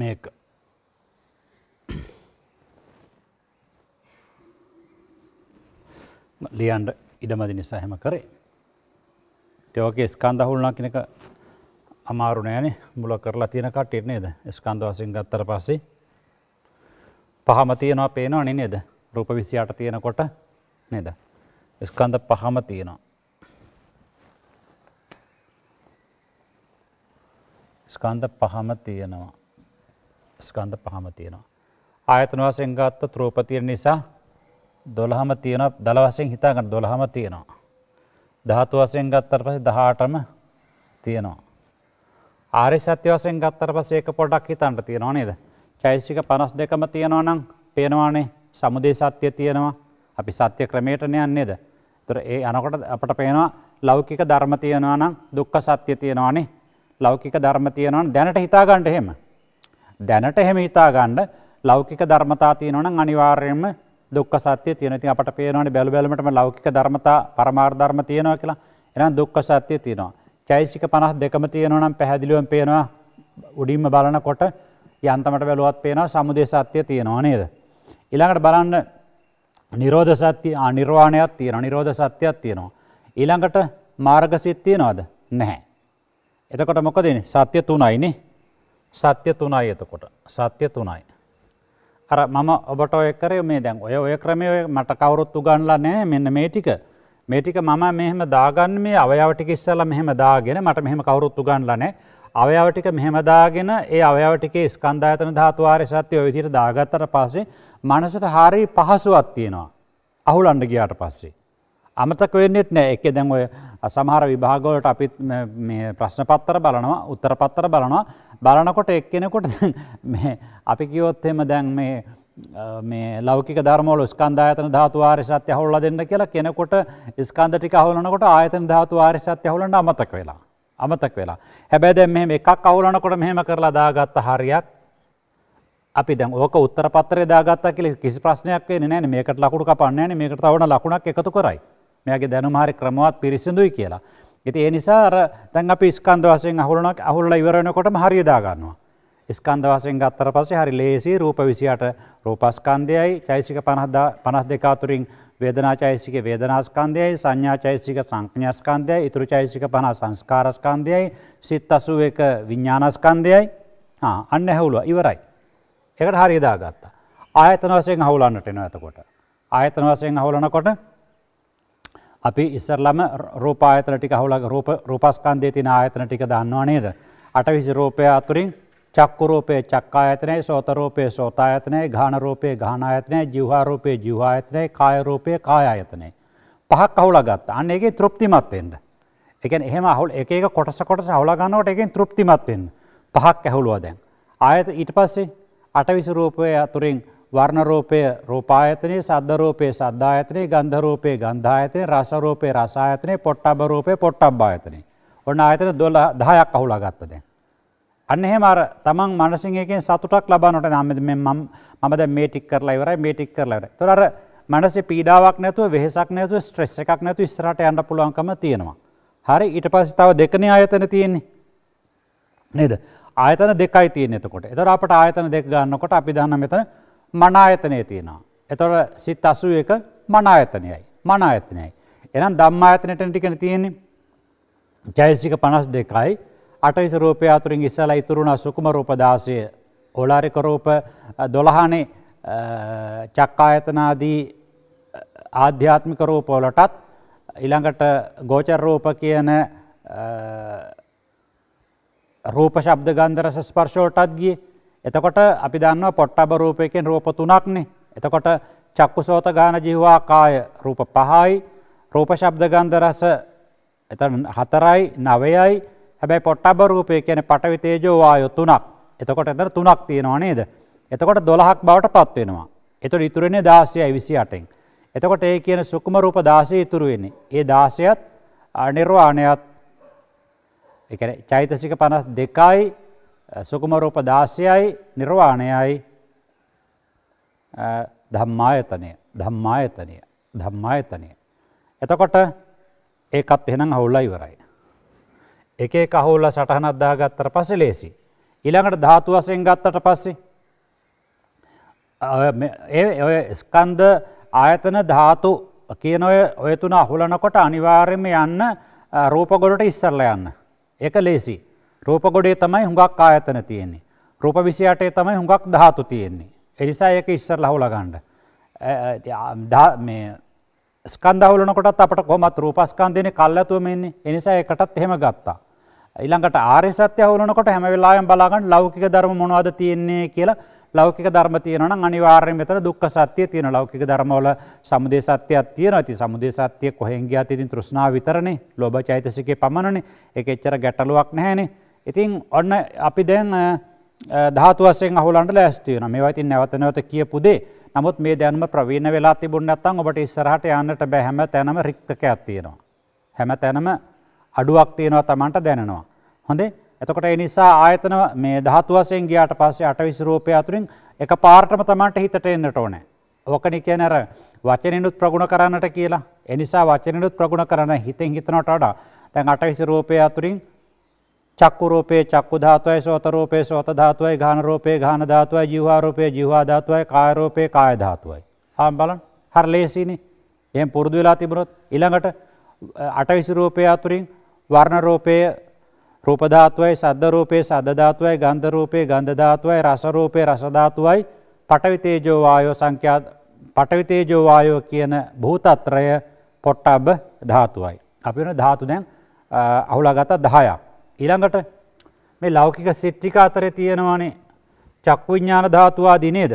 මේක. ලියන්ඩ ඉඩමදි නිසා හැම කරේ. ටවගේ ස්කන්ධ හුල්නා කෙනක අමාරු නෑනේ මුල කරලා තියෙන කට්ටිට නේද ස්කන්ධ වසින් ගත්තර පස්සේ පහම තියනවා පේනවා නි නේද රූප විසියාට තියෙනකොට නේද ස්කන්ධ පහම තියෙනවා. ස්කන්ධ පහම තියෙනවා. ස්කන්ධ පහම තියෙනවා. ආයතන වසෙන් ගත්ත ත්‍රූපතිය නිසා දොළහම තියෙන දළවසෙන් හිතාගන්න දොළහම තියෙනවා. දහතු වසයෙන් ගත්තර පස දහටම තියෙනවා. ආරි සත්‍ය වසෙන් ගත්තර පස ඒක පොඩක් හිතන්ට තියෙනවා නේද. චෛසික පනස් දෙකම තියෙනවා නම් පේනවානේ සමුදේ සත්‍යය තියෙනවා අපි සත්‍ය ක්‍රමේටන යන්නේද. තුර ඒ අනකොට අපට පේනවා ලෞකික ධර්ම තියෙනවා නම් දුක්ක සත්‍ය තියෙනවානේ ලෞකික ධර්ම තියෙනවන දැනට හිතාගන්නට හෙම දැනට එහෙම හිතා ගණ්ඩ ලෞකික ධර්මතා තියනවන අනිවාර්යයෙන්ම දුක් සත්‍ය තියනති අපට පේනවන බැලබැලීමටම ලෞකික ධර්මතා පරමාර්ධර්ම තියෙනවා කියලා එනම් දුක්ක සත්‍යය තියෙනවා. චෛසික පනහ දෙකම තියෙනවනම් පැහැදිලිුවන් පේනවා උඩින්ම බලනකොට යන්තමට බැලුවත් පේනවා සමුදේ සත්‍යය තියෙනවා නේද. ඉළඟට බලන්න නිරෝධ සත්‍යය අනිර්වාණයක් තියෙන නිරෝධ සත්‍යයක් තියෙනවා. ඊළඟට මාර්ගසිත් තියෙනවාද නැහැ. එතකොට මොකදන සත්‍ය තුනයිනේ සත්‍ය තුනයි එතකොට සත්‍ය තුනයි. අර මම ඔබට ඔය කරේ මේ දැන් ඔය ඔය ක්‍රමය මට කවුරුත් උගන්ලා නෑ මෙන්න මේ ටික මේ ටික මම මෙහෙම දාගන්න මේ අවයව ටික ඉස්සලා මෙහෙම දාගෙන මට මෙහෙම කවුරුත් උගන්ලා නෑ අවයව ටික මෙහෙම දාගෙන ඒ අවයව ටිකේ ස්කන්ධායතන ධාතු ආර්ය සත්‍ය ඔය විදිහට දාගත්තට පස්සේ මනසට හරිය පහසුවක් තියෙනවා අහුලන්න ගියාට පස්සේ අමතක වෙන්නෙත් නෑ එක දැන් ඔය සමහර විභාගවලට අපිත් මේ ප්‍රශ්න පත්තර බලනවා උත්තර පත්තර බලනවා බලනකොට එක්කෙනකොට අපි කිවොත්හෙම දැන් මේ ලෞකික ධර්මෝල ස්කන්ධායතන ධාතු ආරිසත්‍ය හවුල්ල දෙන්න කියලා කෙනකොට ස්කන්ධ ටික හවුලනකොට ආයතන ධාතු ආරිසත්‍ය හවුලට අමතක වෙලා අමතක් වෙලා හැබැයි දැ මෙම එකක් අවුලනකොට මෙහෙම කරලා දාගත්ත හරියක් අපි දැ ඕක උත්තර පත්තරය දාගත්ත කියල කිසි ප්‍රශ්නයක් වේ නෑ මේකට ලකුණු පන්නේ මේකට වන ලකුණක් එකතු කරයි මේගේ දැනුමහරි ක්‍රමවත් පිරිසිඳුයි කියලා ඉති ඒ නිසා අර දැන් අපි ස්කන්ධ වසයෙන් අහුලනක් අහුල්ල ඉවරෙනකොටම හරිදාගන්නවා. ස්කන්ධ වසයෙන් ගත්තර පසේ හරි ලේසි රූප විසියට රූපස්කන්ධයයි චෛසික පනස් දෙකාතුරින් වේදනා චෛසික වේදනාස්කන්ධයයි සංඥා චෛසික සංඥස්කන්ධය ඉතුරු චෛසික පනා සංස්කාරස්කන්ධයයි සිත් අසුව එක විඤ්ඥානස්කන්ධයයි අන්න ඇහවුලුව ඉවරයි. එකට හරිදාගත්තා. ආයතන වසයෙන් හවුලන්නට එන ඇතකොට. ආයතන වසයෙන් හවුලනකොට අපි ඉස්සරලම රෝප ආයතන ටික හුලක් රූපස්කන්දේ තින ආයතන ටික දන්නවා නේද. අටවිසි රෝපය අතුරින් චක්කුරෝපය චක්කායතනය සෝතරෝපය සෝතායතනය ගානරෝපය ගානායතනය ජිවහාරෝපය ජිවහායතනය කායරෝපය කායයතනය. පහක් කවුලගත් අන්නේගේ තෘප්තිමත්වෙන්ට. එක එහම හුල් එක කොටස කොටස හුලගන්නවට එකෙන් තෘප්තිමත්වෙන් පහක් ඇහුළුව දැන්. ආයත ඊට පස්සේ අටවිසි රෝපය අතුරින් වර්ණරෝපය රෝපායතනයේ සද්ධරෝපය සද්ධායතනයේ ගන්ධරෝපය ගන්ධායතනය රසරෝපය රසායතනය පොට්ටබරෝපය පොට්ටබ්භායතනය ඔන්න ආයතන දොල දහයක් අහුලා ගත්තද. අන්න එහෙම අර තමන් මනසිහකෙන් සතුටක් ලබනට නම්මද මමද මේටික් කරලා ඉවරයි මේටික් කරලවර තොර මනස පීඩාවක් නැතුව වෙහසක් නැතු ස්ට්‍රෙස් එකක් නැතු ස්රට යන්න පුළුවන්කම තියෙනවා. හරි ඊට පස්ස තාව දෙකන ආයතන තියෙන්නේ නේද ආයතන දෙකයි තියෙන එතකොට එතර අපට ආයතන දෙක ගන්නකොට අපි දන්න මෙතන මනායතනය තියෙනවා. එතොට සිත් අසුව එක මනායතනයයි මනායතනයයි. එනම් දම්මායතනයට ටිකන තියෙන්නේ ජයසික පනස් දෙකයි අටයිස රෝපයාතුරින් ඉස්සල ඉතුරුණ සුකුම රෝපදාසය ඕලාරිකරෝප දොළහනේ චක්කායතනාදී ආධ්‍යාත්මික රෝපෝලටත් ඉළඟට ගෝචරරෝප කියන රූප ශබ්ද ගන්ධරස ස්පර්ශෝටත් ගිය එතකොට අපි දන්න පොට්ටබ රූපයකෙන් රූප තුනක්නේ. එතකොට චක්කු සෝත ගාන ජිහවා කාය රූප පහයි රූප ශබ්ද ගන්ධ රස එත හතරයි නවයයි හැබැයි පොට්ටබ රූපය කියන පටවිතේජෝවායො තුනක් එතකොට එතර තුනක් තියෙනවා නේද. එතකොට දොළහක් බවට පත්වෙනවා. එතුට ඉතුරෙන්නේ දාසයයි විසි අටෙන්. එතකොට ඒ කියන සුක්ම රූප දාසය ඉතුරුවෙන්නේ. ඒ දාසයත් අනිර්වාණයත් චෛතසික පනස් දෙකයි සුකුමරූප දාසයයි නිර්වාණයයි ධම්මායතනය ධම්මායතනය ධම්මායතනය. එතකොට ඒකත් එහෙනම් හවුල්ලා ඉවරයි. එක එක හුල්ල සටහනක් දාගත්තට පස්සේ ලේසි. ඊළඟට ධාතු වසයෙන් ගත්තට පස්සේ. ඔය ස්කන්ද ආයතන ධාතු කියන ඔය ඔය තුන අහුලනකොට අනිවාර්යම යන්න රූපගොඩට ඉස්සරල යන්න. එක ලේසි. රූපගොඩේ තමයි හුඟක් ආයතන තියෙන්නේ. රූප විසියටේ තමයි හුඟක් ධාතු තියෙන්නේ. එනිසා ඒක ඉස්සර ලහුල ගණ්ඩ. ස්කන්දහුලනකොටත් අපට කොමත් රූපස්කන්දයන කල්ලතුවමන්නේ එනිසා එකටත් හෙම ගත්තා. ඉළඟට ආරිසත්‍ය හුලනකොට හැමවෙලායම් බලාගන්න ලෞකික ධර්ම මොනවාද තියෙන්නේ කියලා ලෞකික ධර්ම තියන අනිවාර්ය මෙතර දුක් සත්‍යය තියෙන ලෞකික ධර්මවල සමුදේ සත්‍යයක් තියෙන ඇති සමුදේ සත්‍යය කොහෙන්ගේ අතිතින් තෘෂ්නා විතරණේ ලොබ චෛතසිකේ පමණනේ එක එච්චර ගැටලුවක් නැහැනේ ඉතින් ඔන්න අපි දැන් ධාතුවසෙන් අහුලන්ට ලෑස්තිවන මේවයිතින් නැවතනවත කියපුදේ නමුත් මේ දැනම ප්‍රවීණ වෙලා තිබුණනත්තන් ඔබට ඉස්සරහට යන්නට බැහැම තැනම රික්තක ඇත්තියෙනවා. හැම තැනම අඩුවක් තියෙනවා තමන්ට දැනෙනවා. හොඳේ එතකොට එනිසා ආයතන මේ ධාතුවසෙන් ගියාට පස්සේ අටවිසිරූපය අතුරින් එක පාර්ටම තමන්ට හිතට එන්නට ඕනෑ. ඕකනි කියනර වචනනුත් ප්‍රගුණ කරන්නට කියලා එනිසා වචනනුත් ප්‍රගුණ කරන හිතෙන් හිතනොට වඩා තැන් අටවිසිරූපය අතුරින් චක්කු රූපේ චක්කු ධාතුවයි සෝත රූපේ සෝත ධාතුවයි ඝාන රූපේ ඝාන ධාතුවයි ජීවා රූපේ ජීවා ධාතුවයි කාය රූපේ කාය ධාතුවයි. හාම් බලන්න හර ලේසිනේ. එහෙන් පුරුදු වෙලා තිබුණොත් ඊළඟට අටවිසි රූපේ අතුරින් වර්ණ රූපේ රූප ධාතුවයි සද්ද රූපේ සද්ද ධාතුවයි ගන්ධ රූපේ ගන්ධ ධාතුවයි රස රූපේ රස ධාතුවයි පඨවි තේජෝ වායෝ සංඛ්‍යා පඨවි තේජෝ වායෝ කියන භූතත්‍රය පොට්ටබ්බ ධාතුවයි. අපි වෙන ධාතු දැන් අහුලාගත 10ක්. ඊළඟට මේ ලෞකික සිට්ටික අතරේ තියෙනවානේ චක්කු විඤ්ඥාන ධාතුවා දිනේද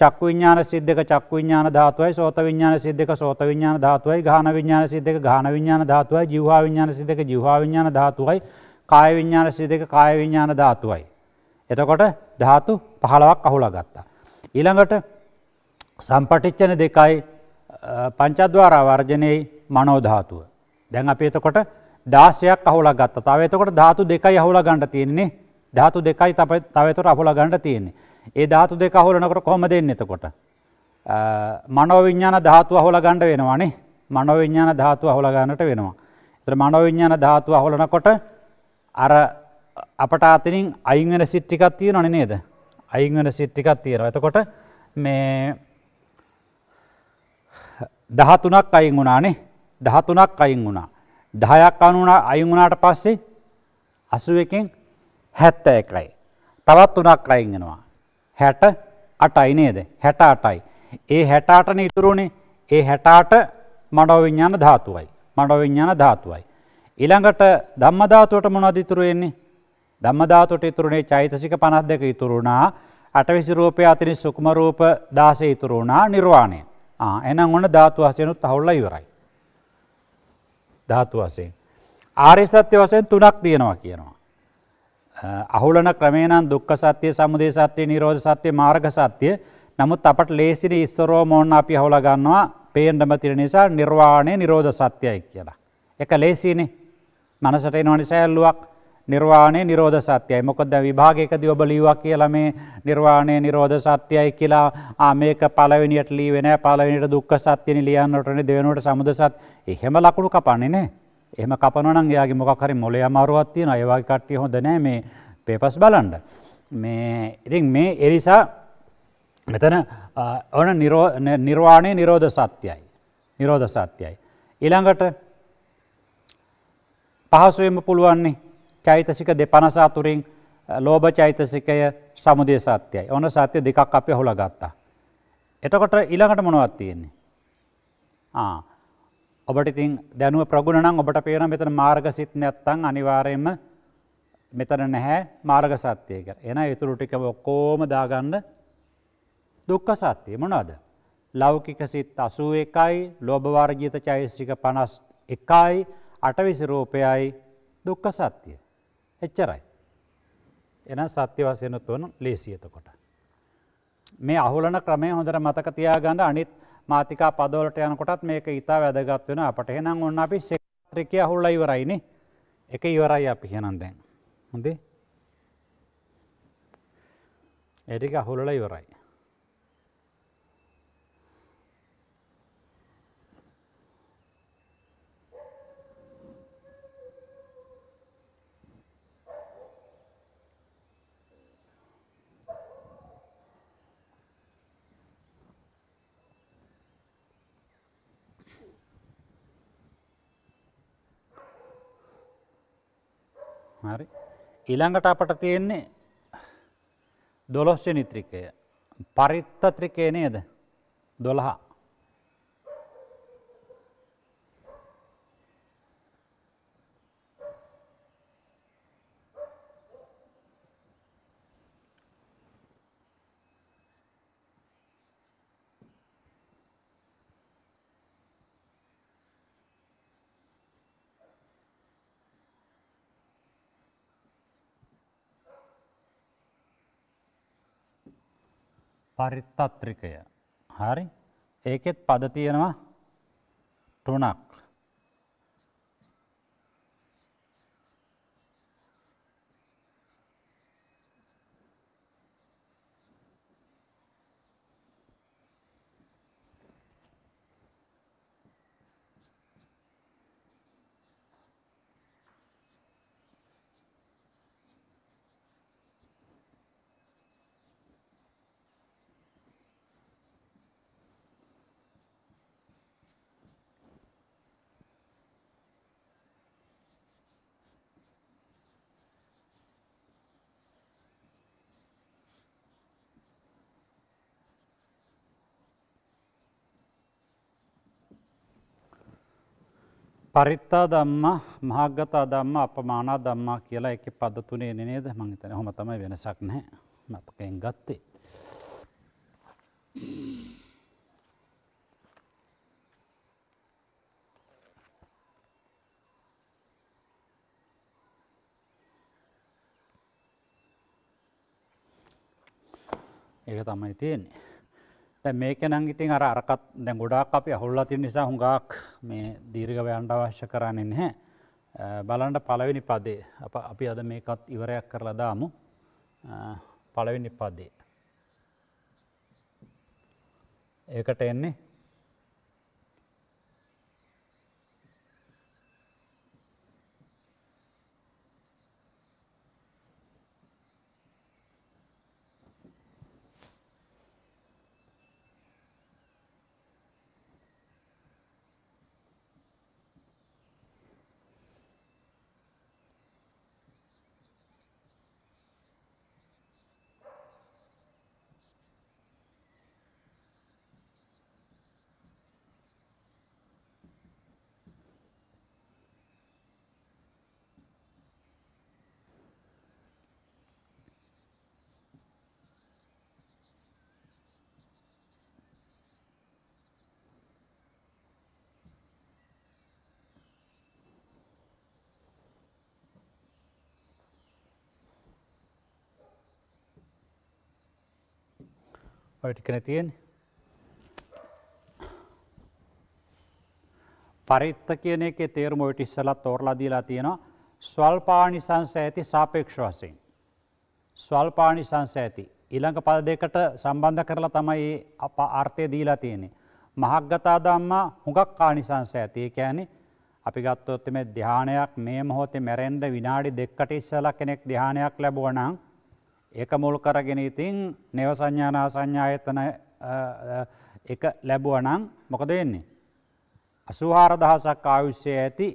චක්කු විඤ්ඥාන සිද්ධක චක්කු විඤ්ඥාන ධාතුවයි සෝත විඤ්ඥාන සිද්ධක සෝත විඤ්ඥාන ධාතුවයි ගාන විඤ්ඥාන සිද්ධක ගාන විඤ්ඥාන ධාතුවයි ජිහවා විඤ්ඥාන සිද්ධක ජිහවා විඤ්ඥාන ධාතුවයි කාය විඤ්ඥාන සිද්ධක කාය විඤ්ඥාන ධාතුවයි. එතකොට ධාතු පහළවක් අහුලා ගත්තා. ඊළඟට සම්පටිච්චන දෙකයි පංචද්වාර වර්ජනයයි මනෝධාතුව. දැන් අපි එතකොට දාසයක් අහුලා ගත්ත තව එතකොට ධාතු දෙකයි අහුලා ගණඩ තියෙන්නේ ධාතු දෙකයි තප තවතර අහුලා ගණඩ තියෙන්නේ ඒ ධාතු දෙක අහුලනකට කොම දෙන්න එතකොට මනෝවිඤ්ඥාන ධාතු අහුල ගණඩ වෙනවානේ මනෝවිඤ්ඥාන ධාතු අහුල ගන්නට වෙනවා එත මනෝවිඤ්ඥාන ධාතු අහුලනකොට අර අපට අතනින් අයිංවෙන සිට්ටිකත් තිය නොන නේද අයිංවෙන සිට්ටිකත් තියෙන ඇතකොට මේ දහතුනක් අයින් වුණානේ දහතුනක් අයින් වුණා දහයක් අනුන අයුුණට පස්සේ අසුවකින් හැත්ත එකයි. තවත් තුනක් අයිගෙනවා. හැට අටයි නේද හැට අටයි. ඒ හැටාටන ඉතුරුණේ ඒ හැටාට මඩවිඤ්ඥාන ධාතුවයි මඩවිඤ්ඥාන ධාතුවයි. ඉළඟට ධම්මධාතුවට මොනදිතුරුවෙන්නේ ධම්මධාතුට ඉතුරුණේ චෛතසික පනත් දෙක ඉතුරුණා අටවිසි රූපය අතිනි සුක්මරූප දාසය ඉතුරුණා නිර්වාණය එනම් ඔන්න ධාතු වසයනුත් හවුල්ල ඉවරයි. ධාතු වසයෙන්. ආරය සත්‍ය වසයෙන් තුනක් තියෙනවා කියනවා. අහුලන ක්‍රමේණන් දුක්ක සත්‍යය සමුදේ සත්‍යය නිරෝධ සත්‍යය මාර්ග සත්‍යය නමුත් අපට ලේසින ඉස්සරෝ මෝන් අපි හොලගන්නවා පේන්ඩම තිර නිසා නිර්වාණය නිරෝධ සත්‍යයයි කියලා. එක ලේසිනේ මනසට නොනි සෑල්ලුවක් නිර්වාණය නිරෝධ සත්‍යයයි මොකොද විභාගකද ඔබලිවා කියලා මේ නිර්වාණය නිරෝධ සත්‍යයයි කියලා ආමේක පලවිනිට ලීවෙන පලවිනිට දුක් සත්‍යයනි ලියන්නටන දෙවනට සමුදසත් එහෙම ලකුණු කපන්නේනේ එහම කපනන් යාගේ මොකරි මොලේ අමාරුවත්තිය අයවා කට්ටිය හොඳනෑ මේ පේපස් බලන්ඩ. මේ ඉරි මේ එරිසා මෙතන ඕන නිර්වාණය නිරෝධ සත්‍යයයි. නිරෝධ සත්‍යයයි. ඉළඟට පහසුවම පුළුවන්නේ චෛතසික දෙපනසා තුරින් ලෝභ චෛතසිකය සමුදේ සත්‍යයයි ඕන සත්‍ය දෙකක් අප හොල ගත්තා. එතකොට ඉළඟට මොනවත් තියෙන්නේ. ඔබට ඉතින් දැනුව ප්‍රගුණනම් ඔබට පේන මෙතන මාර්ග සිත් නැත්තං අනිවාරයෙන්ම මෙතන නැහැ මාර්ග සත්‍යයක එන ඉතුරු ටික ඔක්කෝම දාගන්න දුක්ක සත්‍යය මොනවාද. ලෞකික සිත් අසූ එකයි ලෝභවාරජීත චෛසික පනස් එකයි අටවිසි රෝපයයි දුක්ක සත්‍යය. එච්චරයි. එන සත්‍ය වසයනුත් වන ලේසියතකොට. මේ අහුලන ක්‍රමය හොඳට මතක තියාගන්න අනිත් මාතිකා පදවලට යනකොටත් මේක ඉතා වැදගත් වෙන අපට හෙනම් ඔන්න අපි සෙක්ත්‍රිකය හුල්ල ඉවරයිනි එක ඉවරයි අපි හෙනන්දැන් හොඳේ එටික අහුලල ඉවරයි. හරි ඊළඟට අපට තියෙන්නේ දොළොස්වනි ත්‍රිකය පරිත්ත ත්‍රිකය නේද දොළහා පරිත්තත්‍රිකය. හරි ඒකෙත් පද තියෙනවා තුනක් පරිත්තා දම්මා මහගතා දම්ම අපමානා දම්මා කියලා එක පද තුනේ නේද මංහිතන හොම තමයි වෙනසක් නෑ මතකෙන් ගත්තේ. ඒක තමයි තියෙන්නේ. මේක නං ඉතින් අර අරකත් දැ ගොඩක් අපි අහුල්ලා තිය නිසා හුඟක් මේ දීර්ඝව යන්ඩ අවශ්‍ය කරන්නේ නැහැ. බලන්ට පලවෙනි පදේ අප අපි අද මේකත් ඉවරයක් කරලදාමු පලවෙනි පදේ. ඒකට එන්නේ ඔය ටිකන තියෙන පරිත්ත කියන එක තේරුම ඔට ඉස්සල තෝරලදීලා තියෙනවා ස්වල්පානි සංස ඇති සාපේක්ෂ වසින්. ස්වල්පානි සංස ඇති. ඉළඟ පද දෙකට සම්බන්ධ කරලා තමයි අප අර්ථය දීලා තියෙනෙ. මහක්ගතා දම්මා හුඟක් කානිසංස ඇති කෑනෙ අපි ගත්තොත්ත මේ ධ්‍යානයක් මේ මොහොතේ මැරෙන්ඩ විනාඩි දෙක්කට ඉස්සල කෙනෙක් ධ්‍යානයක් ලැබුවනං ඒක මුල් කරගෙන ඉතින් නව සංඥානා සංඥායතන එක ලැබුවනං මොකද වෙන්නේ. අසුහාර දහසක් ආයුෂ්‍යය ඇති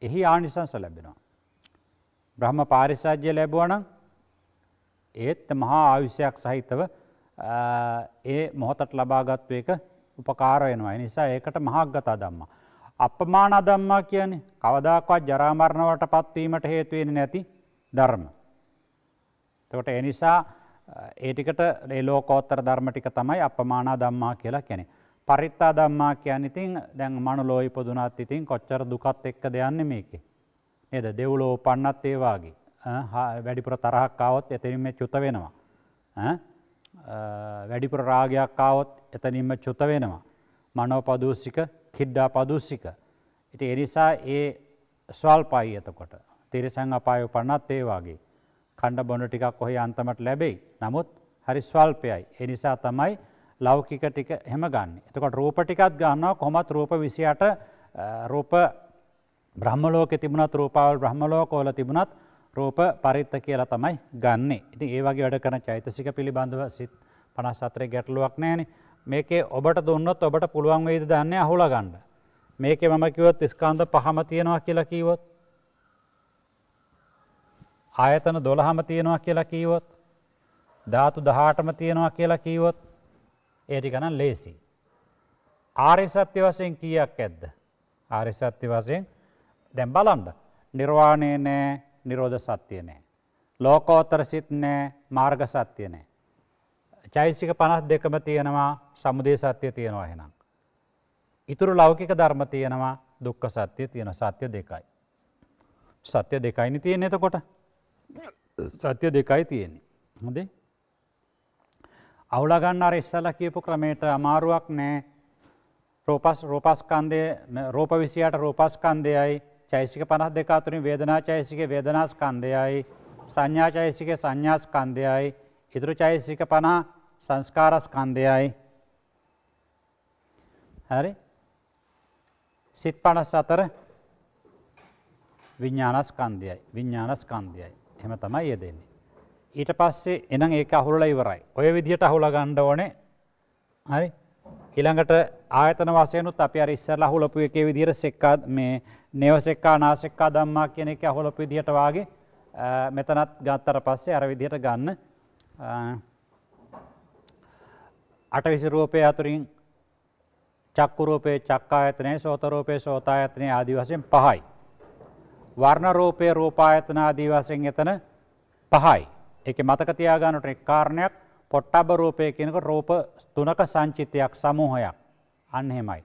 එහි ආනිසංස ලැබෙනවා. බ්‍රහ්ම පාරිසාජ්‍ය ලැබුවනං ඒත් මහා ආවිෂයක් සහිතව ඒ මොහොතට ලබාගත්වයක උපකාරයෙනවා. නිසා ඒකට මහක්ගතා දම්ම. අපමාන අදම්මා කියන්නේ කවදක්වත් ජරාමරණවට පත්වීමට හේතුවෙන නැති ධර්ම. තකොට ඒ නිසා ඒටිකට ලෝකෝත්තර ධර්මටික තමයි අපමානා දම්මා කියලා කෙනෙ. පරිත්තා දම්මා කියන්න ඉතින් දැන් මනු ලෝයි පොදුනත් ඉතින් කොච්චර දුකත් එක්ක දෙයන්න මේක. එද දෙව්ලෝ පන්නත් ඒවාගේ වැඩිපුර තරහක්කාවොත් එතනින්ම චුත වෙනවා. වැඩිපුර රාගයක්කාවොත් එතනින්ම චුත වෙනවා. මනෝපදූසික කිඩ්ඩා පදූසික. ඉති එනිසා ඒ ස්වල්පයි එතකොට තිරිසං අපාය පන්නත් ඒවාගේ. කණ්ඩ බොන ටිකක් ඔහි අන්තමට ලැබෙයි නමුත් හරි ස්වල්පයයි. එනිසා තමයි ලෞකික ටික හෙම ගන්න. එතකොට රූප ටිකත් ගන්නවා කොමත් රූප විසියට රූප බ්‍රහ්මලෝක තිබුණත් රූපාවල් බ්‍රහ්මලෝකෝල තිබුණත් රූප පරිත්ත කියලා තමයි ගන්නේ. ඉති ඒ වගේ වැඩ කරන චෛතසික පිළිබඳව සිත් පනස් අතරේ ගැටලුවක් නෑන මේකේ ඔබට දුන්නොත් ඔබට පුළුවන් වෙයිද දන්නේ අහුල ගණ්ඩ. මේක මම කිවොත් ස්කන්ධ පහම තියෙනවා කියලා කිවොත් ආයතන දොළහම තියෙනවා කියලා කීවොත් ධාතු දහටම තියෙනවා කියලා කීවොත් ඒටි ගණන් ලේසි. ආරි සත්‍ය වසයෙන් කියක් ඇද්ද. ආරි සත්‍ය වසයෙන් දැම් බලන්ඩ නිර්වාණය නෑ නිරෝධ සත්‍යය නෑ. ලෝකෝතර සිත් නෑ මාර්ග සත්‍යය නෑ. චෛසික පනස් දෙකම තියෙනවා සමුදේ සත්‍යය තියෙනවා හෙනම්. ඉතුරු ලෞකික ධර්ම තියෙනවා දුක්ක සත්‍යය තියෙන සත්‍ය දෙකයි. සත්‍ය දෙකයිනි තියෙන එතකොට සත්‍ය දෙකයි තියෙන්නේ. හොඳේ අවුලගන්න අර ඉස්සල කියපු ක්‍රමයට අමාරුවක් නෑ රෝපස් රෝපස්කන්දය රෝප විසියට රෝපස්කන්දයයි චෛසික පනත් දෙක අතුරින් වේදනා චෛසික වේදනාස්කන්දයයි සංඥා චෛසික සංඥාස්කන්දයයි ඉතුරු චෛසික පනා සංස්කාරස්කන්දයයි හරි සිත් පනස් අතර විඤ්ඥානස්කන්දයයි විඤ්ඥානස්කන්දයයි හෙම තමයි යෙදෙන්නේ. ඊට පස්සේ එනම් ඒක අහුරල ඉවරයි. ඔය විදිහට අහුල ගණ්ඩ ඕනේ හරි ඊළඟට ආයතන වසයනුත් අපි අර ඉස්සල් අහුලපු එකේ විදිර සෙක්කාත් මේ නෙවසෙක්කා නාසෙක්කා දම්මා කියන එක අහුලපු විදිහට වගේ මෙතනත් ගත්තර පස්සේ අර විදිහට ගන්න අටවිසිරූපය අතුරින් චක්කුරූපය චක්කා ඇතනය සෝතරූපය සෝතා ඇතනය ආදී වසයෙන් පහයි. වර්ණරෝපය රෝපායතනාදී වසයෙන් එතන පහයි. එක මතකතියාගන්නට එක් කාරණයක් පොට්ටබ රෝපය කෙනක රෝප තුනක සංචිතයක් සමූහයක් අන්හෙමයි.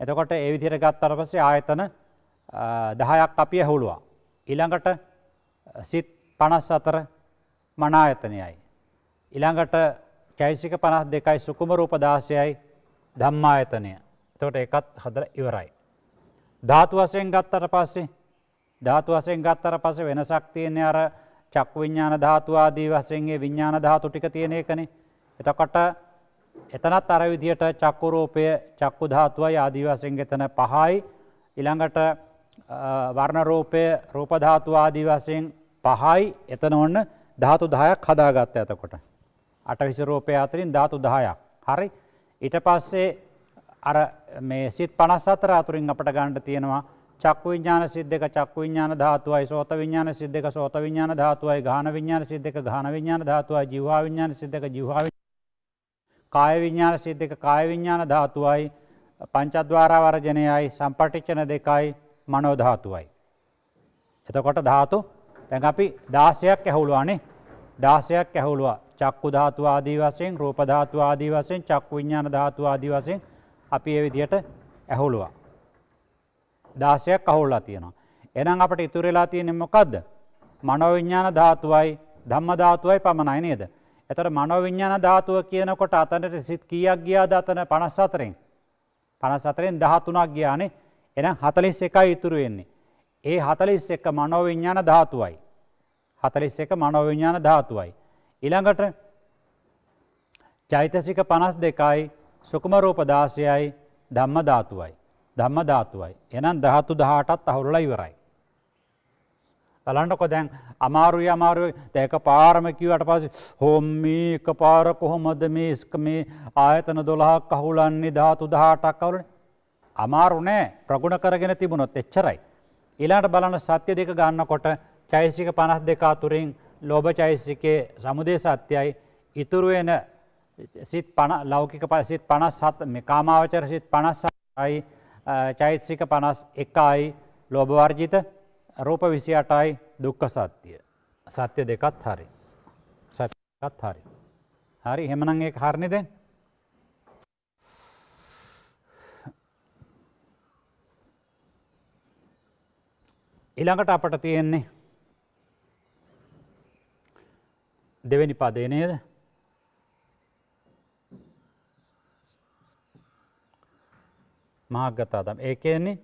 එතකොට ඒවිදිර ගත්තර පසේ ආයතන දහයක් අපිය හුළුවා. ඉළඟට සිත් පනස් අතර මනායතනයයි. ඉළඟට චෛසික පනස් දෙකයි සුකුම රූපදාසයයි ධම්මායතනය. තොට එකත් හදර ඉවරයි. ධාතු වසයෙන් ගත්තර පස්සේ ධාතු වසයෙන් ගත්තර පස වෙනසක් තියන්නේ අර චක් විඤ්ඥාන ධාතුවාදී වසන්ගේ විඤ්ඥාන ධාතු ටික තියෙනය කනේ. එතකොට එතනත් අර විදියට චක්කුරෝපය චක්කු ධාතුවයි ආදීවසෙන් එතන පහයි ඉළඟට වර්ණරෝපය රූපධාතුව ආදීවසයෙන් පහයි එතන ඔන්න ධාතු දායක් හදාගත්ත ඇතකොට. අට විසිරෝපය අතරින් ධාතු දායක්. හරි ඉට පස්සේ අර මේ සිත් පනස් අතර අතුරින් අපට ගණ්ඩ තියෙනවා චක්ක විඥාන සිද්ධක චක් විඥාන ධාතුවයි සෝත විඥාන සිද්ධක සෝත විඥාන ධාතුවයි ගාන විඥාන සිද්ධක ගාන විඥාන ධාතුවයි ජිවා විඥාන සිද්ධක ජිවා කාය විඥාන සිද්ධක කාය විඥාන ධාතුවයි පංචද්වාරා වර්ජනයයි සම්පටිච්චන දෙකයි මනෝධාතුවයි. එතකොට ධාතු තැන් අපි දාසයක් ඇහුළුවානේ දාසයක් ඇහුළුවා චක්කු ධාතු ආදී වසයෙන් රූපධාතු ආදී වසයෙන් චක්කු විඥාන ධාතු ආදී වසයෙන් අපි ඒ විදියට ඇහුළුවා. දාසයක් කහුල්ලා තියෙනවා. එනම් අපට ඉතුරලා තියෙන මොකක්ද. මනෝවිඤ්ඥාන ධාතුවයි ධම්ම ධාතුවයි පමණයි නේද. එතට මනෝවිඤ්ඥාන ධාතුව කියනකොට අතනට සිත් කියක් ගියා ධතන පනස් අතරෙන්. පනස් අතරෙන් දහතුනක් ග්‍යානේ එනම් හතලිස් එකයි ඉතුරුවෙන්නේ. ඒ හතලිස් එක මනෝවිඤ්ඥාන ධාතුවයි. හතලිස් එක මනෝවිඤ්ඥාන ධාතුවයි. ඉළඟට චෛතසික පනස් දෙකයි සුකුමරූප දාසයයි ධම්ම ධාතුවයි. ධම්ම ධාතුවයි. එනම් දහතු දහටත් අහුරලා ඉවරයි. බලන්නකො දැන් අමාරුයි අමාරුවයි දැක පාරමකිවට පස හොම්මී එක පාර කොහොමද මේ ස්ක මේ ආයතන දොළහක් අහුලන්නේ ධාතු දහටක් අවුලන අමාරු නෑ ප්‍රගුණ කරගෙන තිබුණොත් එච්චරයි. ඊලාට බලන්න සත්‍ය දෙක ගන්නකොට චෛසික පනස් දෙකා තුරින් ලෝභ චෛසිකේ සමුදේ සත්‍යයි ඉතුරුවෙන සිත් ලෞකික ප සිත් පනස් සත් මේ කාමාවචර සිත් පනස්සයි චෛත්‍රික පනස් එකයි ලෝභවර්ජිත රූප විසි අටයි දුක්ක සත්‍යය. සත්‍ය දෙකත් හරි. සත්ත් හරි. හරි හෙමනං ඒ හරණිද. ඉළඟට අපට තියෙන්නේ දෙවැනි පදේ නේද මහක්ගතාදම්. ඒ කියන්නේ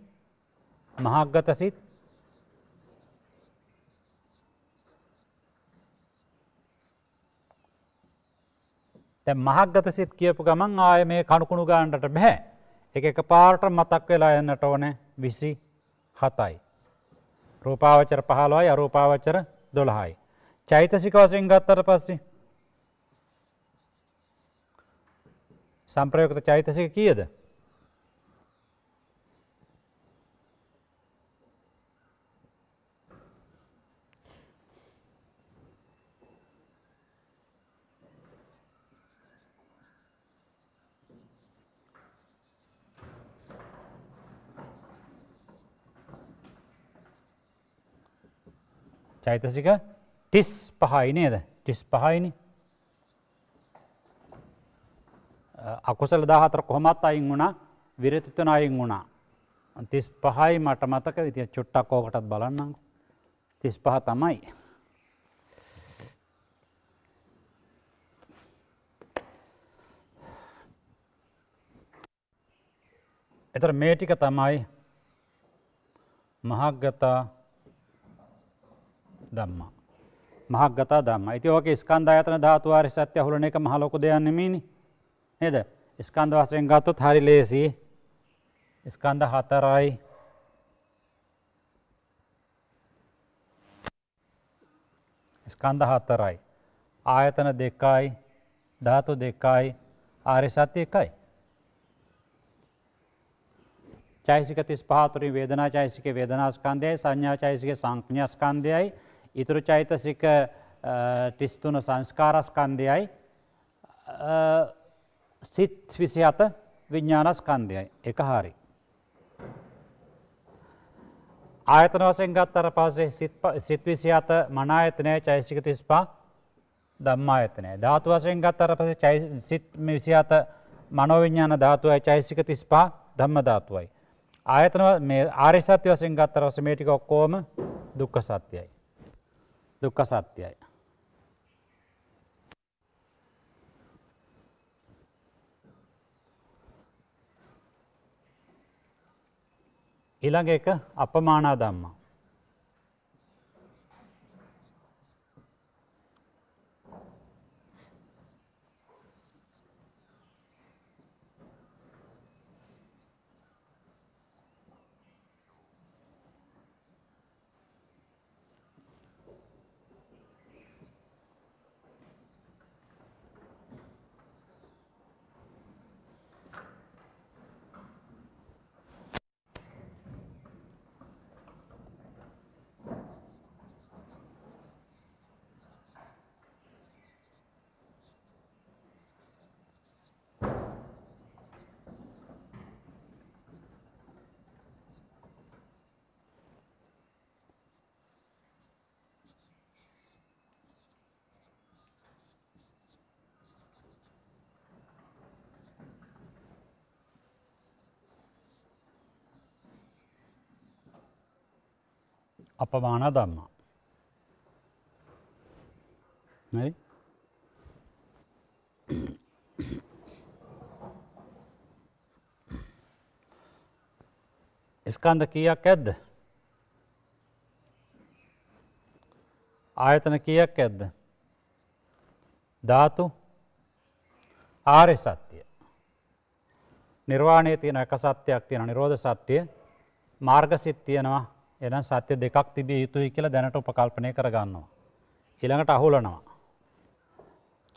මහක්ගත සිත් තැන් මහක්ගත සිත් කියපු ගමන් ආය මේ කණුකුණු ගාන්ට බැහැ එක එක පාට මතක් වෙලා එන්නට ඕන විසි හතයි. රූපාවචර පහළුවයි අරූපාවචර දොළහයි. චෛතසිකවසින් ගත්තට පස්සේ සම්ප්‍රයෝක්ත චෛතසික කියද චෛතසික ටිස් පහයි නේද ටිස් පහයිනි අකුසල දාහතර කොහොමත් අයින් වුණා විරතිතන අයින් වුණා තිස් පහයි මට මතක විති චුට්ටක් ඕකටත් බලන්නම් තිස් පහ තමයි එතර මේ ටික තමයි මහක්ගතා දම්මා. මහක්ගතා දම්ම ඇති ඕක ස්කන්ධායතන ධාතුවාර සත්‍ය හුලන එක මහලොකු දෙයන්නමිනි නේද ස්කන්ධ වසයෙන් ගත්තොත් හරි ලේසි ස්කන්ධ හතරයි ස්කන්ධ හතරයි ආයතන දෙකයි ධාතු දෙකයි ආරය සත්‍ය එකයි චෛසික තිස් පාතුරින් වේදනා චෛසික වේදනාස්කන්දයයි සංඥා චෛසික සංඥස්කන්දයයි ඉතුරු චෛතසික ටිස්තුන සංස්කාරස්කන්දයයි සිත් විසි අත විඤ්ඥානස්කන්දයයි එක හාරි. ආයතන වසෙන් ගත්තර පසේ සිත් විසි අත මනායතනය චෛසික තිස්පා දම්මා ඇතනය ධාතු වසයෙන් ගත්තර පස සිත් විසි අත මනෝවිඤ්ඥාන ධාතුවයි චෛසික තිස්පා ධම්ම ධාතුවයි. ආයතන ආරිසත්‍ය වසින් ගත්තර වස මේටික ඔක්කෝම දුක්ක සත්‍යයයි. දුක්ඛ සත්‍යයි. ඊළඟ එක අපමානා ධම්මා. අපමාන දම්මා. හරි ස්කන්ද කියක් ඇද්ද ආයතන කියක් ඇද්ද ධාතු ආරය සත්‍යය නිර්වාණය තියෙන එක සත්‍යයක් තියෙන නිරෝධ සත්‍යය මාර්ගසිත් තියෙනවා එනම් සත්‍ය දෙකක් තිබිය යුතුයි කියලා දැනට උපකල්පනය කරගන්නවා. ඊළඟට අහුලනවා.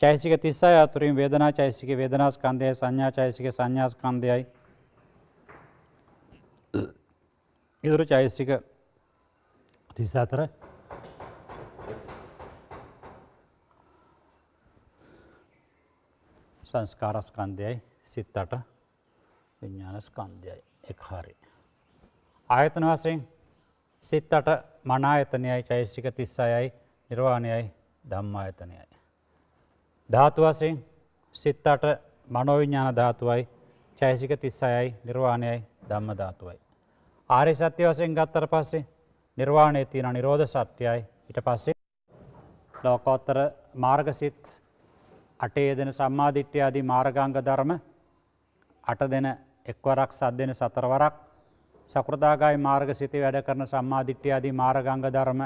චෛසික තිස්සයි අතුරින් වේදනා චෛසික වේදනාස්කන්ධයයි සංඥා චෛසික සංඥාස්කන්ධයයි ඉදුරු චෛසික තිස්ස අතර සංස්කාරස්කන්ධයයි සිත් අට විඤ්ඥානස්කන්ධයයි එක් හරි. ආයතන වසයෙන් සිත් අට මනායතනයයි චෛසික තිස්ස අයයි නිර්වාණයයි ධම්මායතනයයි. ධාතුවසින් සිත් අට මනෝවිඤ්ඥාන ධාතුවයි චෛසික තිස්ස අයයි නිර්වාණයයි ධම්ම ධාතුවයි. ආරි සත්‍ය වසයෙන් ගත්තර පස්සේ නිර්වාණය තියන නිරෝධ සත්‍යයයි ඉට පස්සේ ලෝකෝත්තර මාර්ගසිත් අටේ දෙන සම්මාධිට්්‍ය අදී මාර්ගංග ධර්ම අට දෙන එක්වරක් සත් දෙන සතරවරක් සකෘදාගායි මාර්ග සිතේ වැඩ කරන සම්මාධිට්්‍යයාදී මාරගංග ධර්ම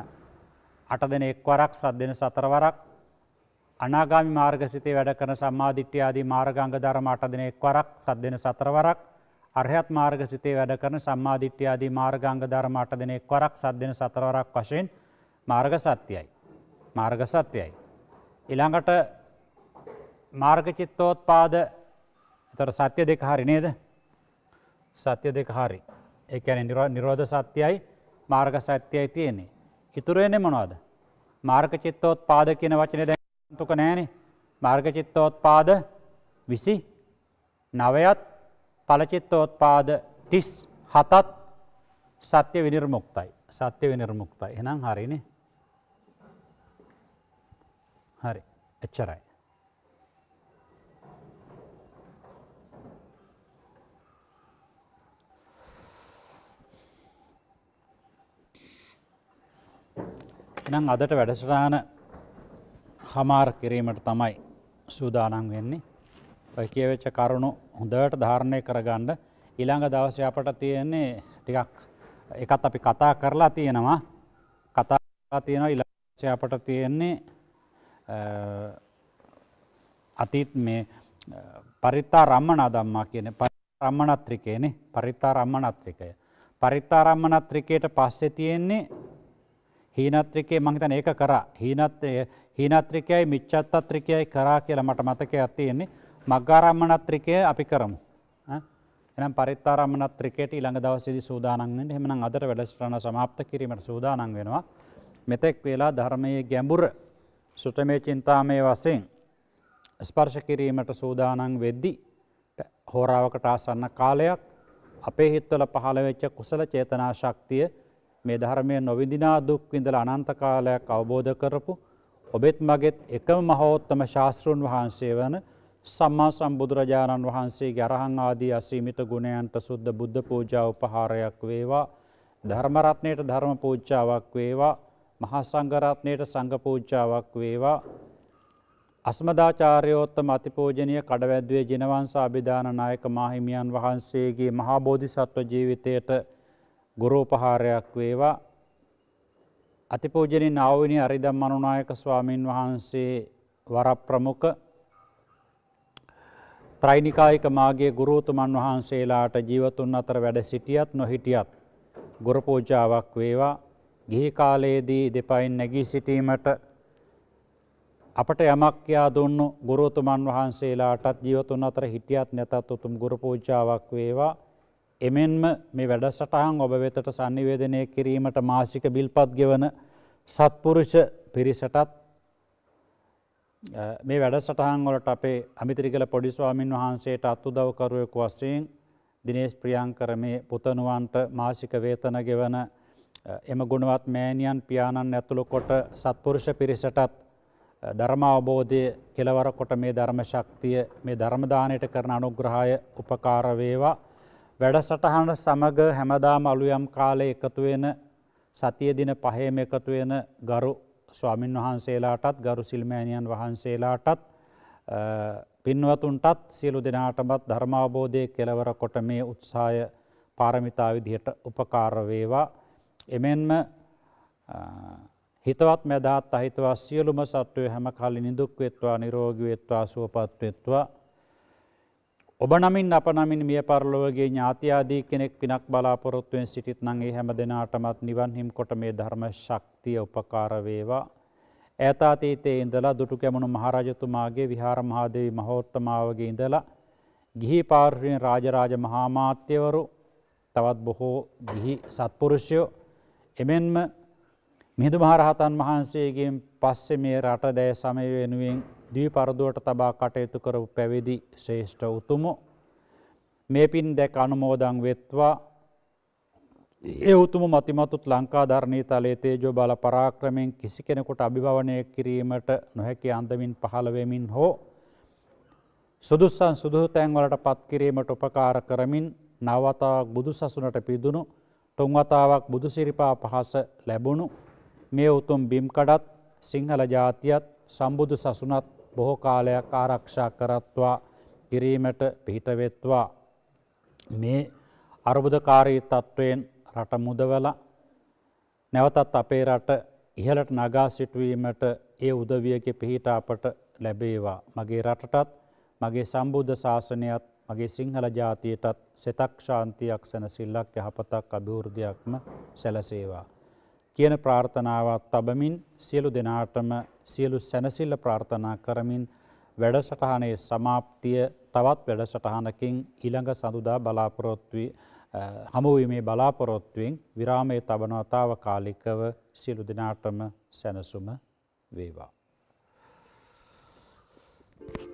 අට දෙන එක්වරක් සත් දෙන සතරවරක් අනාගාමි මාර්ගසිතේ වැඩ කරන සම්මාධිට්්‍යයාදී මාර්ගංග ධර්ම අට දෙන එක්වරක් සත් දෙන සතරවරක් අර්හත් මාර්ගසිතේ වැඩ කරන සම්මාධිට්්‍යයාදී මාර්ගංග ධර්ම අට දෙන එක්වරක් සත් දෙන සතරවරක් වශයෙන් මාර්ග සත්‍යයයි. මාර්ග සත්‍යයයි. ඉළඟට මාර්ගචිත්තෝත් පාද තර සත්‍ය දෙක හරි නේද සත්‍ය දෙක හරි. එකන නිරෝධ සත්‍යයයි මාර්ග සත්‍යයයි තියෙන්නේ. ඉතුරෙන්නේ මොනවාද. මාර්ග චිත්තෝත් පාද කියන වචන දැන්තුක නෑනේ මාර්ග චිත්තෝත් පාද විසි නවයත් පලචිත්තෝත් පාද තිස් හතත් සත්‍ය විනිර්මුක්තයි සත්‍ය විනිර්මුක්තයි එනම් හරිනේ හරි එච්චරයි. නම් අදට වැඩසටාන හමාර කිරීමට තමයි සූදානන් වෙන්නේ. ඔය කියවෙච්ච කරුණු හොඳට ධාරණය කරගණ්ඩ ඉළඟ දවස අපට තියෙන්නේ ටිකක් එකත් අපි කතා කරලා තියෙනවා කතා තියෙන ඉලක්ෂය අපට තියෙන්නේ අතිත් මේ පරිත්තා රම්මනා දම්මා කියන රම්මනත්‍රිකයනෙ පරිත්තා රම්මනත්‍රිකය. පරිත්තා රම්මනත්‍රිකයට පස්සෙ තියෙන්නේ හීනත්‍රිකේ මංහිතන ඒක කරා හීනත්‍රය හීනත්‍රිකයයි මිච්චත්තත්‍රිකයයි කරා කියලා මට මතක ඇතියෙන්නේ මක්ගාරම්මනත්‍රිකය අපි කරමු. එනම් පරිත්තාරම්මනත්‍රිකයට ඉළඟ දවසිදි සූදානන්ෙන් හෙමන අදර වැඩස්ටරන සමාප්ත කිරීමට සූදානන් වෙනවා. මෙතෙක් වෙලා ධර්මයේ ගැඹුර සුටමේ චින්තාමය වසයෙන් ස්පර්ශ කිරීමට සූදානන් වෙද්දි හෝරාවකට ආසන්න කාලයක් අපේ හිත්වල පහළවෙච්ච කුසල චේතනා ශක්තිය මේ ධර්මය නොවිඳනා දුක් විඳල අනන්තකාලයක් අවබෝධ කරපු ඔබෙත් මගෙත් එකම මහෝත්තම ශාස්තෘන් වහන්සේ වන සම්මා සම්බුදුරජාණන් වහන්සේ ගැරහං ආදී අසීමිත ගුණයන්ට සුද්ධ බුද්ධ පූජාව උපහාරයක් වේවා ධර්මරත්නයට ධර්ම පූජ්චාවක් වේවා මහා සංගරත්නයට සංගපූජ්චාවක් වේවා අස්මදාචාරයෝත්තම අතිපෝජනය කඩවැද්වේ ජනවංස අභිධානනායක මාහිමියන් වහන්සේගේ මහාබෝධි සත්ව ජීවිතයට ගොරෝපහාරයක් වේවා අතිපෝජනින් නාවනි අරිදම් මනුනායක ස්වාමීන් වහන්සේ වර ප්‍රමුඛ ත්‍රයිනිකායික මාගේ ගුරුතුමන් වහන්සේලාට ජීවතුන් අතර වැඩ සිටියත් නොහිටියත් ගොරපෝජාවක් වේවා ගිහි කාලයේදී දෙපයින් නැගී සිටීමට අපට යමක් යා දුන්නු ගුරුතුමන් වහන්සේලාටත් ජීවතුන් අතර හිටියත් නැතත් උතුම් ගුරුපෝජාවක් වේවා එමෙන්ම මේ වැඩසටහන් ඔබ වෙතට සංනිවේදනය කිරීමට මාසික බිල්පත් ගෙවන සත්පුරුෂ පිරිසටත් මේ වැඩසටහන් වලට අපේ අමිතිරිකල පොඩිස්වාමින් වහන්සේට අත්තුදවකරුවෙකු වස්සයෙන් දිනේශ් ප්‍රියංකර මේ පුතනුවන්ට මාසික වේතන ගෙවන එම ගුණවත් මෑනියන් පියාණන් ඇතුළු කොට සත්පුරුෂ පිරිසටත් ධර්ම අවබෝධය කෙලවර කොට මේ ධර්ම ශක්තිය මේ ධර්මදානයට කරන අනුග්‍රහය උපකාර වේවා වැඩසටහන සමඟ හැමදාම අලුයම් කාලය එකතුවෙන සතිය දින පහේම එකතුවෙන ගරු ස්වාමින් වහන්සේලාටත් ගරු සිල්මෑණියන් වහන්සේලාටත් පින්වතුන්ටත් සියලු දෙනාටමත් ධර්මාබෝධය කෙලවර කොට මේ උත්සාය පාරමිතා විදිහට උපකාරවේවා. එමෙන්ම හිතවත් මැදාත් අහිතවා සියලුම සත්වය හැම කලි නිදුක් වෙත්වා නිරෝගි වෙත්වා සුවපත්වෙත්වා ඔබ නමින් අප නමින් මිය පරලොවගේ ඥාතියාදී කෙනෙක් පිනක් බලාපොරොත්තුවෙන් සිටිත් නංගේ හැම දෙනාටමත් නිවන් හිම්කොට මේ ධර්ම ශක්තිය උපකාරවේවා. ඇතාතීතයේ ඉඳලා දුටු කැමුණු මහරජතුමාගේ විහාර මහාදේවි මහෝත්තමාවගේ ඉඳලා ගිහි පාර්ශවයෙන් රාජරාජ මහාමාත්‍යවරු තවත් බොහෝ ගිහි සත්පුරුෂයෝ එමෙන්ම මිහිඳු මහරහතන් වහන්සේගෙන් පස්සේ මේ රට දැය සමය වෙනුවෙන් දී පරදුවට තබා කටයුතු කරපු පැවිදි ශ්‍රේෂ්ඨ උතුමු. මේ පින් දැක් අනුමෝදං වෙත්වා ඒ උතුම මතිමතුත් ලංකා ධරණී තලේ තේජෝ බල පරාක්‍රමෙන් කිසි කෙනෙකුට අභිභවනය කිරීමට නොහැකි අන්දමින් පහළවෙමින් හෝ. සුදුස්සන් සුදුහු තැන්වලට පත්කිරීමට උපකාර කරමින් නවතාවක් බුදු සසුනට පිදුණු තුන්වතාවක් බුදුසිරිපා පහස ලැබුණු මේ උතුම් බිම්කඩත් සිංහල ජාතියත් සම්බුදු සසුනත් බොහෝ කාලයක් ආරක්ෂා කරත්වා කිරීමට පිහිටවෙත්වා. මේ අරබුදකාරී තත්ත්වයෙන් රට මුදවල නැවතත් අපේ රට ඉහලට නගා සිටුවීමට ඒ උදවියකි පිහිට අපට ලැබේවා. මගේ රටටත් මගේ සම්බුද්ධ ශාසනයත් මගේ සිංහල ජාතියටත් සෙතක්ෂාන්තියක් සැනසිල්ලක් යහපතක් අභිවෘධයක්ම සැලසේවා. කියන ප්‍රාර්ථනාවත් තබමින් සියලු දෙනාටම සියලු සැනසිල්ල ප්‍රාර්ථනා කරමින් වැඩසටහනේ සමාප්තිය තවත් වැඩසටහනකින් ඊළඟ සඳුදා බලාපොරොත්තුවී හමුවීමේ බලාපොරොත්තුවෙන් විරාමය තබනවතාව කාලිකව සියලු දෙනාටම සැනසුම වේවා. Thank you.